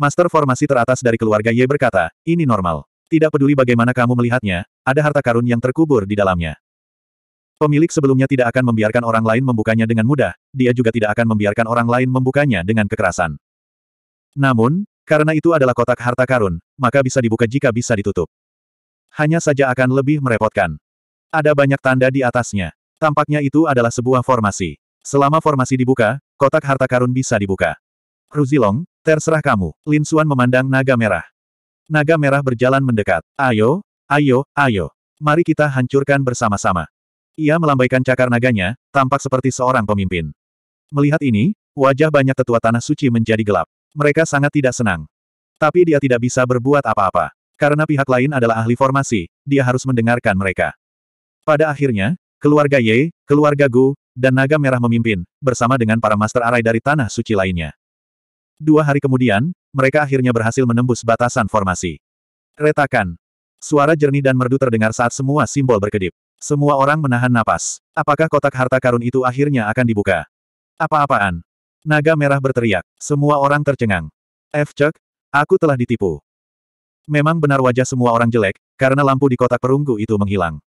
Master formasi teratas dari keluarga Ye berkata, ini normal. Tidak peduli bagaimana kamu melihatnya, ada harta karun yang terkubur di dalamnya. Pemilik sebelumnya tidak akan membiarkan orang lain membukanya dengan mudah, dia juga tidak akan membiarkan orang lain membukanya dengan kekerasan. Namun, karena itu adalah kotak harta karun, maka bisa dibuka jika bisa ditutup. Hanya saja akan lebih merepotkan. Ada banyak tanda di atasnya. Tampaknya itu adalah sebuah formasi. Selama formasi dibuka, kotak harta karun bisa dibuka. Ruzilong, terserah kamu. Lin Xuan memandang naga merah. Naga merah berjalan mendekat. Ayo, ayo, ayo. Mari kita hancurkan bersama-sama. Ia melambaikan cakar naganya, tampak seperti seorang pemimpin. Melihat ini, wajah banyak tetua tanah suci menjadi gelap. Mereka sangat tidak senang. Tapi dia tidak bisa berbuat apa-apa. Karena pihak lain adalah ahli formasi, dia harus mendengarkan mereka. Pada akhirnya, keluarga Ye, keluarga Gu, dan naga merah memimpin, bersama dengan para master arai dari tanah suci lainnya. Dua hari kemudian, mereka akhirnya berhasil menembus batasan formasi. Retakan. Suara jernih dan merdu terdengar saat semua simbol berkedip. Semua orang menahan napas. Apakah kotak harta karun itu akhirnya akan dibuka? Apa-apaan? Naga merah berteriak. Semua orang tercengang. F. Cek, aku telah ditipu. Memang benar wajah semua orang jelek, karena lampu di kotak perunggu itu menghilang.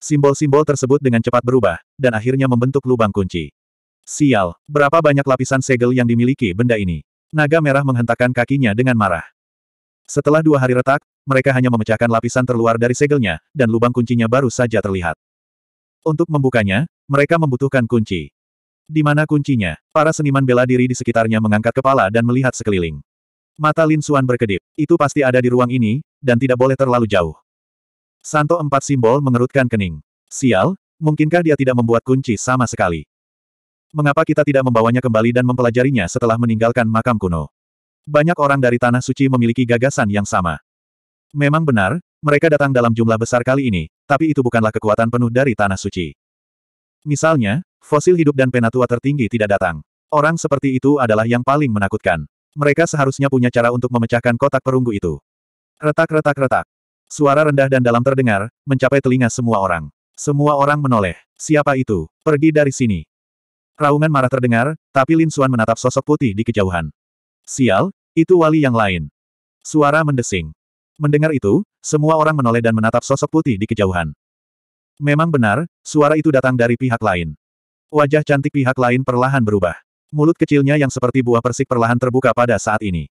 Simbol-simbol tersebut dengan cepat berubah, dan akhirnya membentuk lubang kunci. Sial, berapa banyak lapisan segel yang dimiliki benda ini? Naga merah menghentakkan kakinya dengan marah. Setelah dua hari retak, mereka hanya memecahkan lapisan terluar dari segelnya, dan lubang kuncinya baru saja terlihat. Untuk membukanya, mereka membutuhkan kunci. Di mana kuncinya? Para seniman bela diri di sekitarnya mengangkat kepala dan melihat sekeliling. Mata Lin Suan berkedip. Itu pasti ada di ruang ini, dan tidak boleh terlalu jauh. Santo empat simbol mengerutkan kening. Sial, mungkinkah dia tidak membuat kunci sama sekali? mengapa kita tidak membawanya kembali dan mempelajarinya setelah meninggalkan makam kuno? Banyak orang dari Tanah Suci memiliki gagasan yang sama. Memang benar, mereka datang dalam jumlah besar kali ini, tapi itu bukanlah kekuatan penuh dari Tanah Suci. Misalnya, fosil hidup dan penatua tertinggi tidak datang. Orang seperti itu adalah yang paling menakutkan. Mereka seharusnya punya cara untuk memecahkan kotak perunggu itu. Retak-retak-retak. Suara rendah dan dalam terdengar, mencapai telinga semua orang. Semua orang menoleh. Siapa itu? Pergi dari sini raungan marah terdengar, tapi Lin Suan menatap sosok putih di kejauhan. Sial, itu wali yang lain. Suara mendesing. Mendengar itu, semua orang menoleh dan menatap sosok putih di kejauhan. Memang benar, suara itu datang dari pihak lain. Wajah cantik pihak lain perlahan berubah. Mulut kecilnya yang seperti buah persik perlahan terbuka pada saat ini.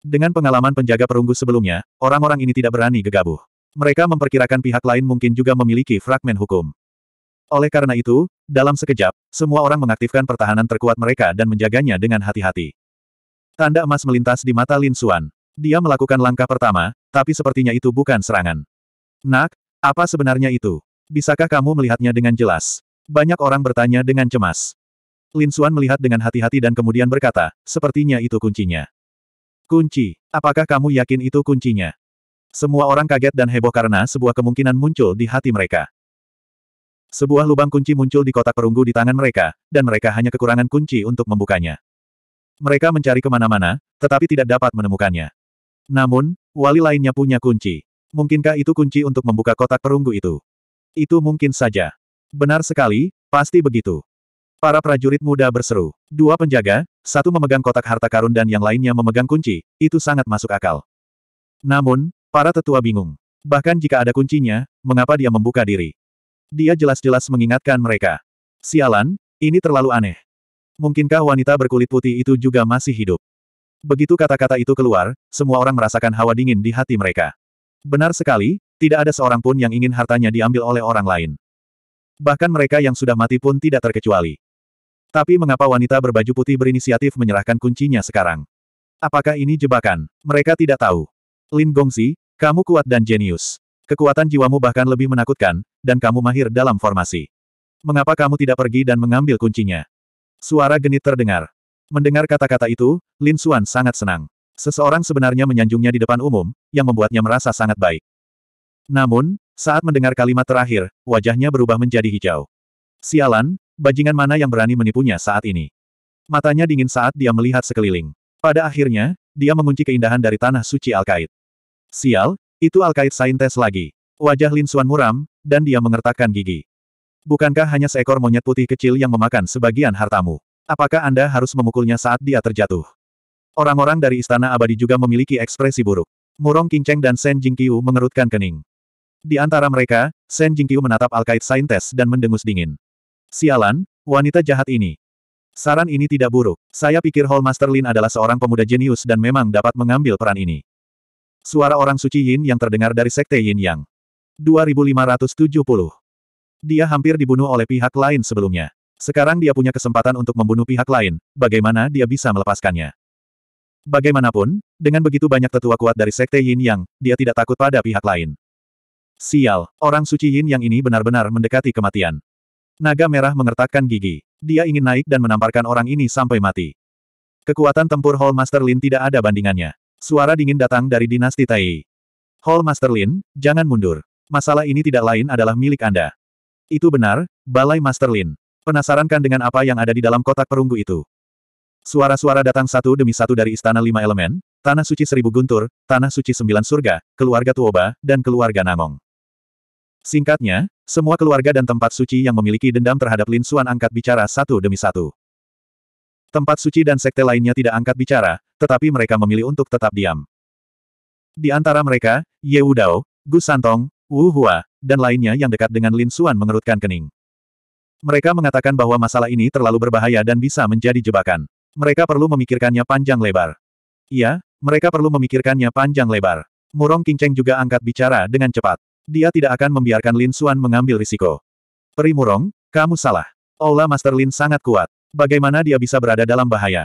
Dengan pengalaman penjaga perunggu sebelumnya, orang-orang ini tidak berani gegabah. Mereka memperkirakan pihak lain mungkin juga memiliki fragmen hukum. Oleh karena itu, dalam sekejap, semua orang mengaktifkan pertahanan terkuat mereka dan menjaganya dengan hati-hati. Tanda emas melintas di mata Lin Xuan. Dia melakukan langkah pertama, tapi sepertinya itu bukan serangan. Nak, apa sebenarnya itu? Bisakah kamu melihatnya dengan jelas? Banyak orang bertanya dengan cemas. Lin Xuan melihat dengan hati-hati dan kemudian berkata, sepertinya itu kuncinya. Kunci, apakah kamu yakin itu kuncinya? Semua orang kaget dan heboh karena sebuah kemungkinan muncul di hati mereka. Sebuah lubang kunci muncul di kotak perunggu di tangan mereka, dan mereka hanya kekurangan kunci untuk membukanya. Mereka mencari kemana-mana, tetapi tidak dapat menemukannya. Namun, wali lainnya punya kunci. Mungkinkah itu kunci untuk membuka kotak perunggu itu? Itu mungkin saja. Benar sekali, pasti begitu. Para prajurit muda berseru. Dua penjaga, satu memegang kotak harta karun dan yang lainnya memegang kunci, itu sangat masuk akal. Namun, para tetua bingung. Bahkan jika ada kuncinya, mengapa dia membuka diri? Dia jelas-jelas mengingatkan mereka. Sialan, ini terlalu aneh. Mungkinkah wanita berkulit putih itu juga masih hidup? Begitu kata-kata itu keluar, semua orang merasakan hawa dingin di hati mereka. Benar sekali, tidak ada seorang pun yang ingin hartanya diambil oleh orang lain. Bahkan mereka yang sudah mati pun tidak terkecuali. Tapi mengapa wanita berbaju putih berinisiatif menyerahkan kuncinya sekarang? Apakah ini jebakan? Mereka tidak tahu. Lin Gongzi, kamu kuat dan jenius. Kekuatan jiwamu bahkan lebih menakutkan, dan kamu mahir dalam formasi. Mengapa kamu tidak pergi dan mengambil kuncinya? Suara genit terdengar. Mendengar kata-kata itu, Lin Xuan sangat senang. Seseorang sebenarnya menyanjungnya di depan umum, yang membuatnya merasa sangat baik. Namun, saat mendengar kalimat terakhir, wajahnya berubah menjadi hijau. Sialan, bajingan mana yang berani menipunya saat ini? Matanya dingin saat dia melihat sekeliling. Pada akhirnya, dia mengunci keindahan dari tanah suci Al-Qaid. Sial, itu Alkait Saintes lagi. Wajah Lin Suan muram, dan dia mengertakkan gigi. Bukankah hanya seekor monyet putih kecil yang memakan sebagian hartamu? Apakah Anda harus memukulnya saat dia terjatuh? Orang-orang dari Istana Abadi juga memiliki ekspresi buruk. Murong Qingcheng dan Shen Jingqiu mengerutkan kening. Di antara mereka, Shen Jingqiu menatap Alkait Saintes dan mendengus dingin. Sialan, wanita jahat ini. Saran ini tidak buruk. Saya pikir Hall Master Lin adalah seorang pemuda jenius dan memang dapat mengambil peran ini. Suara orang suci Yin yang terdengar dari Sekte Yin Yang. 2570. Dia hampir dibunuh oleh pihak lain sebelumnya. Sekarang dia punya kesempatan untuk membunuh pihak lain, bagaimana dia bisa melepaskannya. Bagaimanapun, dengan begitu banyak tetua kuat dari Sekte Yin Yang, dia tidak takut pada pihak lain. Sial, orang suci Yin Yang ini benar-benar mendekati kematian. Naga merah mengertakkan gigi. Dia ingin naik dan menamparkan orang ini sampai mati. Kekuatan tempur Hall Master Lin tidak ada bandingannya. Suara dingin datang dari dinasti Tai. Hall Master Lin, jangan mundur. Masalah ini tidak lain adalah milik Anda. Itu benar, Balai Master Lin. Penasarankan dengan apa yang ada di dalam kotak perunggu itu. Suara-suara datang satu demi satu dari Istana Lima Elemen, Tanah Suci Seribu Guntur, Tanah Suci Sembilan Surga, Keluarga Tuoba, dan Keluarga Namong. Singkatnya, semua keluarga dan tempat suci yang memiliki dendam terhadap Lin Xuan angkat bicara satu demi satu. Tempat suci dan sekte lainnya tidak angkat bicara, tetapi mereka memilih untuk tetap diam. Di antara mereka, Ye Wudao, Gu Santong, Wu Hua, dan lainnya yang dekat dengan Lin Suan mengerutkan kening. Mereka mengatakan bahwa masalah ini terlalu berbahaya dan bisa menjadi jebakan. Mereka perlu memikirkannya panjang lebar. Iya, mereka perlu memikirkannya panjang lebar. Murong Kinceng juga angkat bicara dengan cepat. Dia tidak akan membiarkan Lin Suan mengambil risiko. Peri Murong, kamu salah. Aula Master Lin sangat kuat. Bagaimana dia bisa berada dalam bahaya?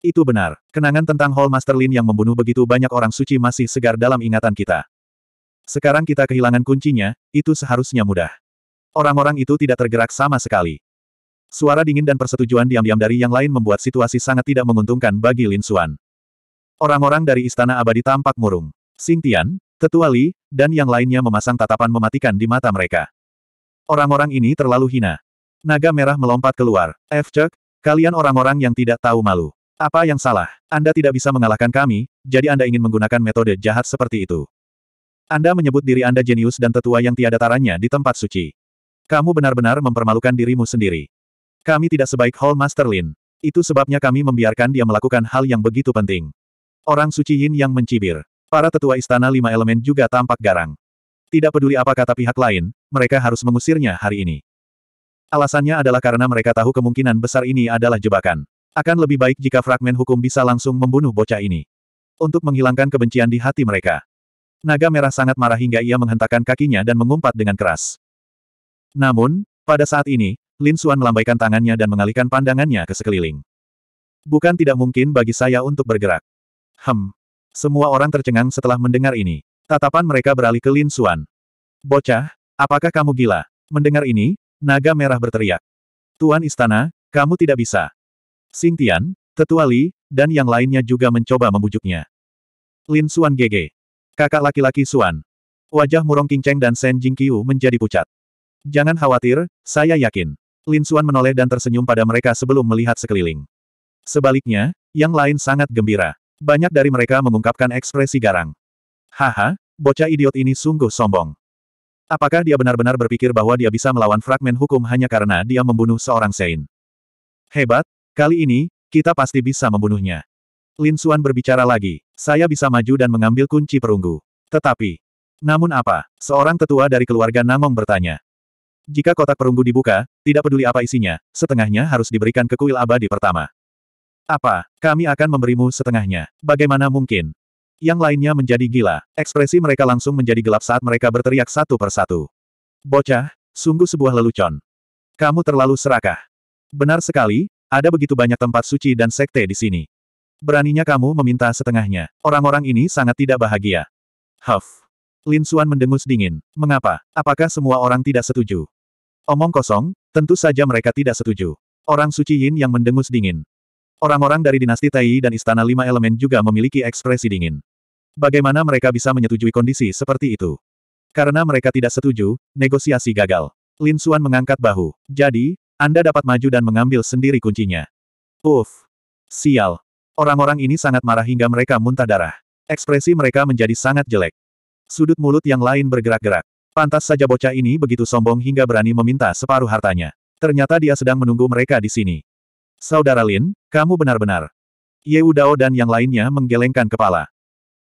Itu benar. Kenangan tentang Hall Master Lin yang membunuh begitu banyak orang suci masih segar dalam ingatan kita. Sekarang kita kehilangan kuncinya, itu seharusnya mudah. Orang-orang itu tidak tergerak sama sekali. Suara dingin dan persetujuan diam-diam dari yang lain membuat situasi sangat tidak menguntungkan bagi Lin Xuan. Orang-orang dari Istana Abadi tampak murung. Sing Tian, Tetua Li, dan yang lainnya memasang tatapan mematikan di mata mereka. Orang-orang ini terlalu hina. Naga merah melompat keluar. F. Eh, kalian orang-orang yang tidak tahu malu. Apa yang salah? Anda tidak bisa mengalahkan kami, jadi Anda ingin menggunakan metode jahat seperti itu. Anda menyebut diri Anda jenius dan tetua yang tiada taranya di tempat suci. Kamu benar-benar mempermalukan dirimu sendiri. Kami tidak sebaik Hall Master Lin. Itu sebabnya kami membiarkan dia melakukan hal yang begitu penting. Orang suci Yin yang mencibir. Para tetua istana lima elemen juga tampak garang. Tidak peduli apa kata pihak lain, mereka harus mengusirnya hari ini. Alasannya adalah karena mereka tahu kemungkinan besar ini adalah jebakan. Akan lebih baik jika fragmen hukum bisa langsung membunuh bocah ini. Untuk menghilangkan kebencian di hati mereka. Naga merah sangat marah hingga ia menghentakkan kakinya dan mengumpat dengan keras. Namun, pada saat ini, Lin Xuan melambaikan tangannya dan mengalihkan pandangannya ke sekeliling. Bukan tidak mungkin bagi saya untuk bergerak. Hem. Semua orang tercengang setelah mendengar ini. Tatapan mereka beralih ke Lin Xuan. Bocah, apakah kamu gila? Mendengar ini, Naga merah berteriak. Tuan Istana, kamu tidak bisa. Sing Tian, Tetua Li, dan yang lainnya juga mencoba membujuknya. Lin Xuan Gege, Kakak laki-laki Xuan. Wajah Murong Cheng dan Sen Jingqiu menjadi pucat. Jangan khawatir, saya yakin. Lin Xuan menoleh dan tersenyum pada mereka sebelum melihat sekeliling. Sebaliknya, yang lain sangat gembira. Banyak dari mereka mengungkapkan ekspresi garang. Haha, bocah idiot ini sungguh sombong. Apakah dia benar-benar berpikir bahwa dia bisa melawan fragmen hukum hanya karena dia membunuh seorang Sein? Hebat, kali ini, kita pasti bisa membunuhnya. Lin Suan berbicara lagi, saya bisa maju dan mengambil kunci perunggu. Tetapi, namun apa? Seorang tetua dari keluarga Namong bertanya. Jika kotak perunggu dibuka, tidak peduli apa isinya, setengahnya harus diberikan ke kuil abadi pertama. Apa, kami akan memberimu setengahnya. Bagaimana mungkin? Yang lainnya menjadi gila, ekspresi mereka langsung menjadi gelap saat mereka berteriak satu persatu. Bocah, sungguh sebuah lelucon. Kamu terlalu serakah. Benar sekali, ada begitu banyak tempat suci dan sekte di sini. Beraninya kamu meminta setengahnya. Orang-orang ini sangat tidak bahagia. Huff. Lin Xuan mendengus dingin. Mengapa? Apakah semua orang tidak setuju? Omong kosong, tentu saja mereka tidak setuju. Orang suci Yin yang mendengus dingin. Orang-orang dari dinasti Tai dan Istana Lima Elemen juga memiliki ekspresi dingin. Bagaimana mereka bisa menyetujui kondisi seperti itu? Karena mereka tidak setuju, negosiasi gagal. Lin Suan mengangkat bahu. Jadi, Anda dapat maju dan mengambil sendiri kuncinya. Uff. Sial. Orang-orang ini sangat marah hingga mereka muntah darah. Ekspresi mereka menjadi sangat jelek. Sudut mulut yang lain bergerak-gerak. Pantas saja bocah ini begitu sombong hingga berani meminta separuh hartanya. Ternyata dia sedang menunggu mereka di sini. Saudara Lin, kamu benar-benar. Yeudao Dao dan yang lainnya menggelengkan kepala.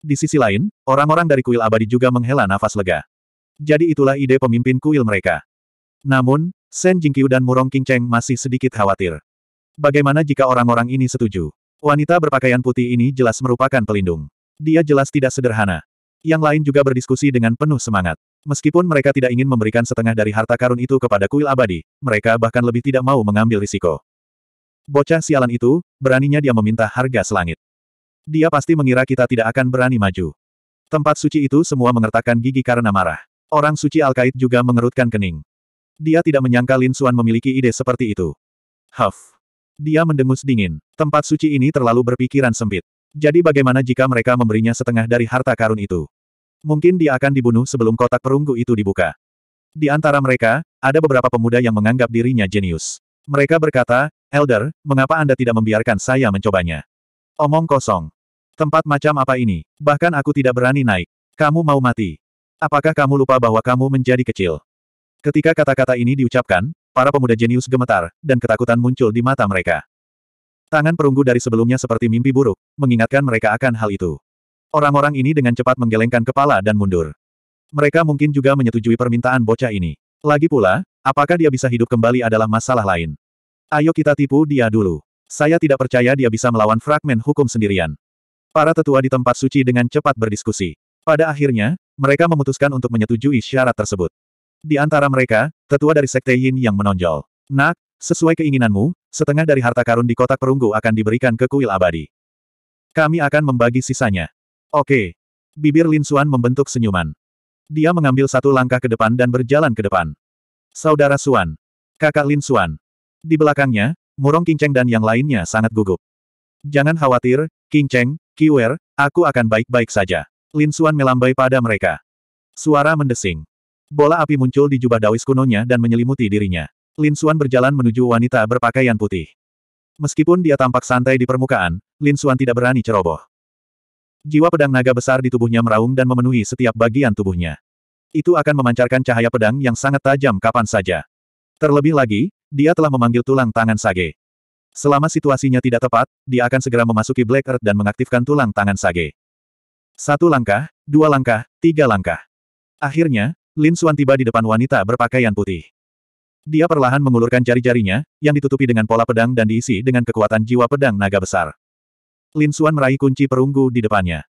Di sisi lain, orang-orang dari kuil abadi juga menghela nafas lega. Jadi itulah ide pemimpin kuil mereka. Namun, Shen Jingqiu dan Murong Qingcheng masih sedikit khawatir. Bagaimana jika orang-orang ini setuju? Wanita berpakaian putih ini jelas merupakan pelindung. Dia jelas tidak sederhana. Yang lain juga berdiskusi dengan penuh semangat. Meskipun mereka tidak ingin memberikan setengah dari harta karun itu kepada kuil abadi, mereka bahkan lebih tidak mau mengambil risiko. Bocah sialan itu, beraninya dia meminta harga selangit. Dia pasti mengira kita tidak akan berani maju. Tempat suci itu semua mengertakkan gigi karena marah. Orang suci Alkait juga mengerutkan kening. Dia tidak menyangka Lin Xuan memiliki ide seperti itu. Huff. Dia mendengus dingin. Tempat suci ini terlalu berpikiran sempit. Jadi bagaimana jika mereka memberinya setengah dari harta karun itu? Mungkin dia akan dibunuh sebelum kotak perunggu itu dibuka. Di antara mereka, ada beberapa pemuda yang menganggap dirinya jenius. Mereka berkata, Elder, mengapa Anda tidak membiarkan saya mencobanya? Omong kosong. Tempat macam apa ini? Bahkan aku tidak berani naik. Kamu mau mati. Apakah kamu lupa bahwa kamu menjadi kecil? Ketika kata-kata ini diucapkan, para pemuda jenius gemetar, dan ketakutan muncul di mata mereka. Tangan perunggu dari sebelumnya seperti mimpi buruk, mengingatkan mereka akan hal itu. Orang-orang ini dengan cepat menggelengkan kepala dan mundur. Mereka mungkin juga menyetujui permintaan bocah ini. Lagi pula, apakah dia bisa hidup kembali adalah masalah lain. Ayo kita tipu dia dulu. Saya tidak percaya dia bisa melawan fragmen hukum sendirian. Para tetua di tempat suci dengan cepat berdiskusi. Pada akhirnya, mereka memutuskan untuk menyetujui syarat tersebut. Di antara mereka, tetua dari Sekte Yin yang menonjol. Nak, sesuai keinginanmu, setengah dari harta karun di kotak perunggu akan diberikan ke kuil abadi. Kami akan membagi sisanya. Oke. Bibir Lin Suan membentuk senyuman. Dia mengambil satu langkah ke depan dan berjalan ke depan. Saudara Suan, Kakak Lin Suan. Di belakangnya, Murong Kinceng dan yang lainnya sangat gugup. Jangan khawatir, Kinceng, Kiwer, aku akan baik-baik saja. Lin Xuan melambai pada mereka. Suara mendesing. Bola api muncul di jubah dawis kunonya dan menyelimuti dirinya. Lin Xuan berjalan menuju wanita berpakaian putih. Meskipun dia tampak santai di permukaan, Lin Xuan tidak berani ceroboh. Jiwa pedang naga besar di tubuhnya meraung dan memenuhi setiap bagian tubuhnya. Itu akan memancarkan cahaya pedang yang sangat tajam kapan saja. Terlebih lagi, dia telah memanggil tulang tangan Sage. Selama situasinya tidak tepat, dia akan segera memasuki Black Earth dan mengaktifkan tulang tangan Sage. Satu langkah, dua langkah, tiga langkah. Akhirnya, Lin Xuan tiba di depan wanita berpakaian putih. Dia perlahan mengulurkan jari-jarinya, yang ditutupi dengan pola pedang dan diisi dengan kekuatan jiwa pedang naga besar. Lin Xuan meraih kunci perunggu di depannya.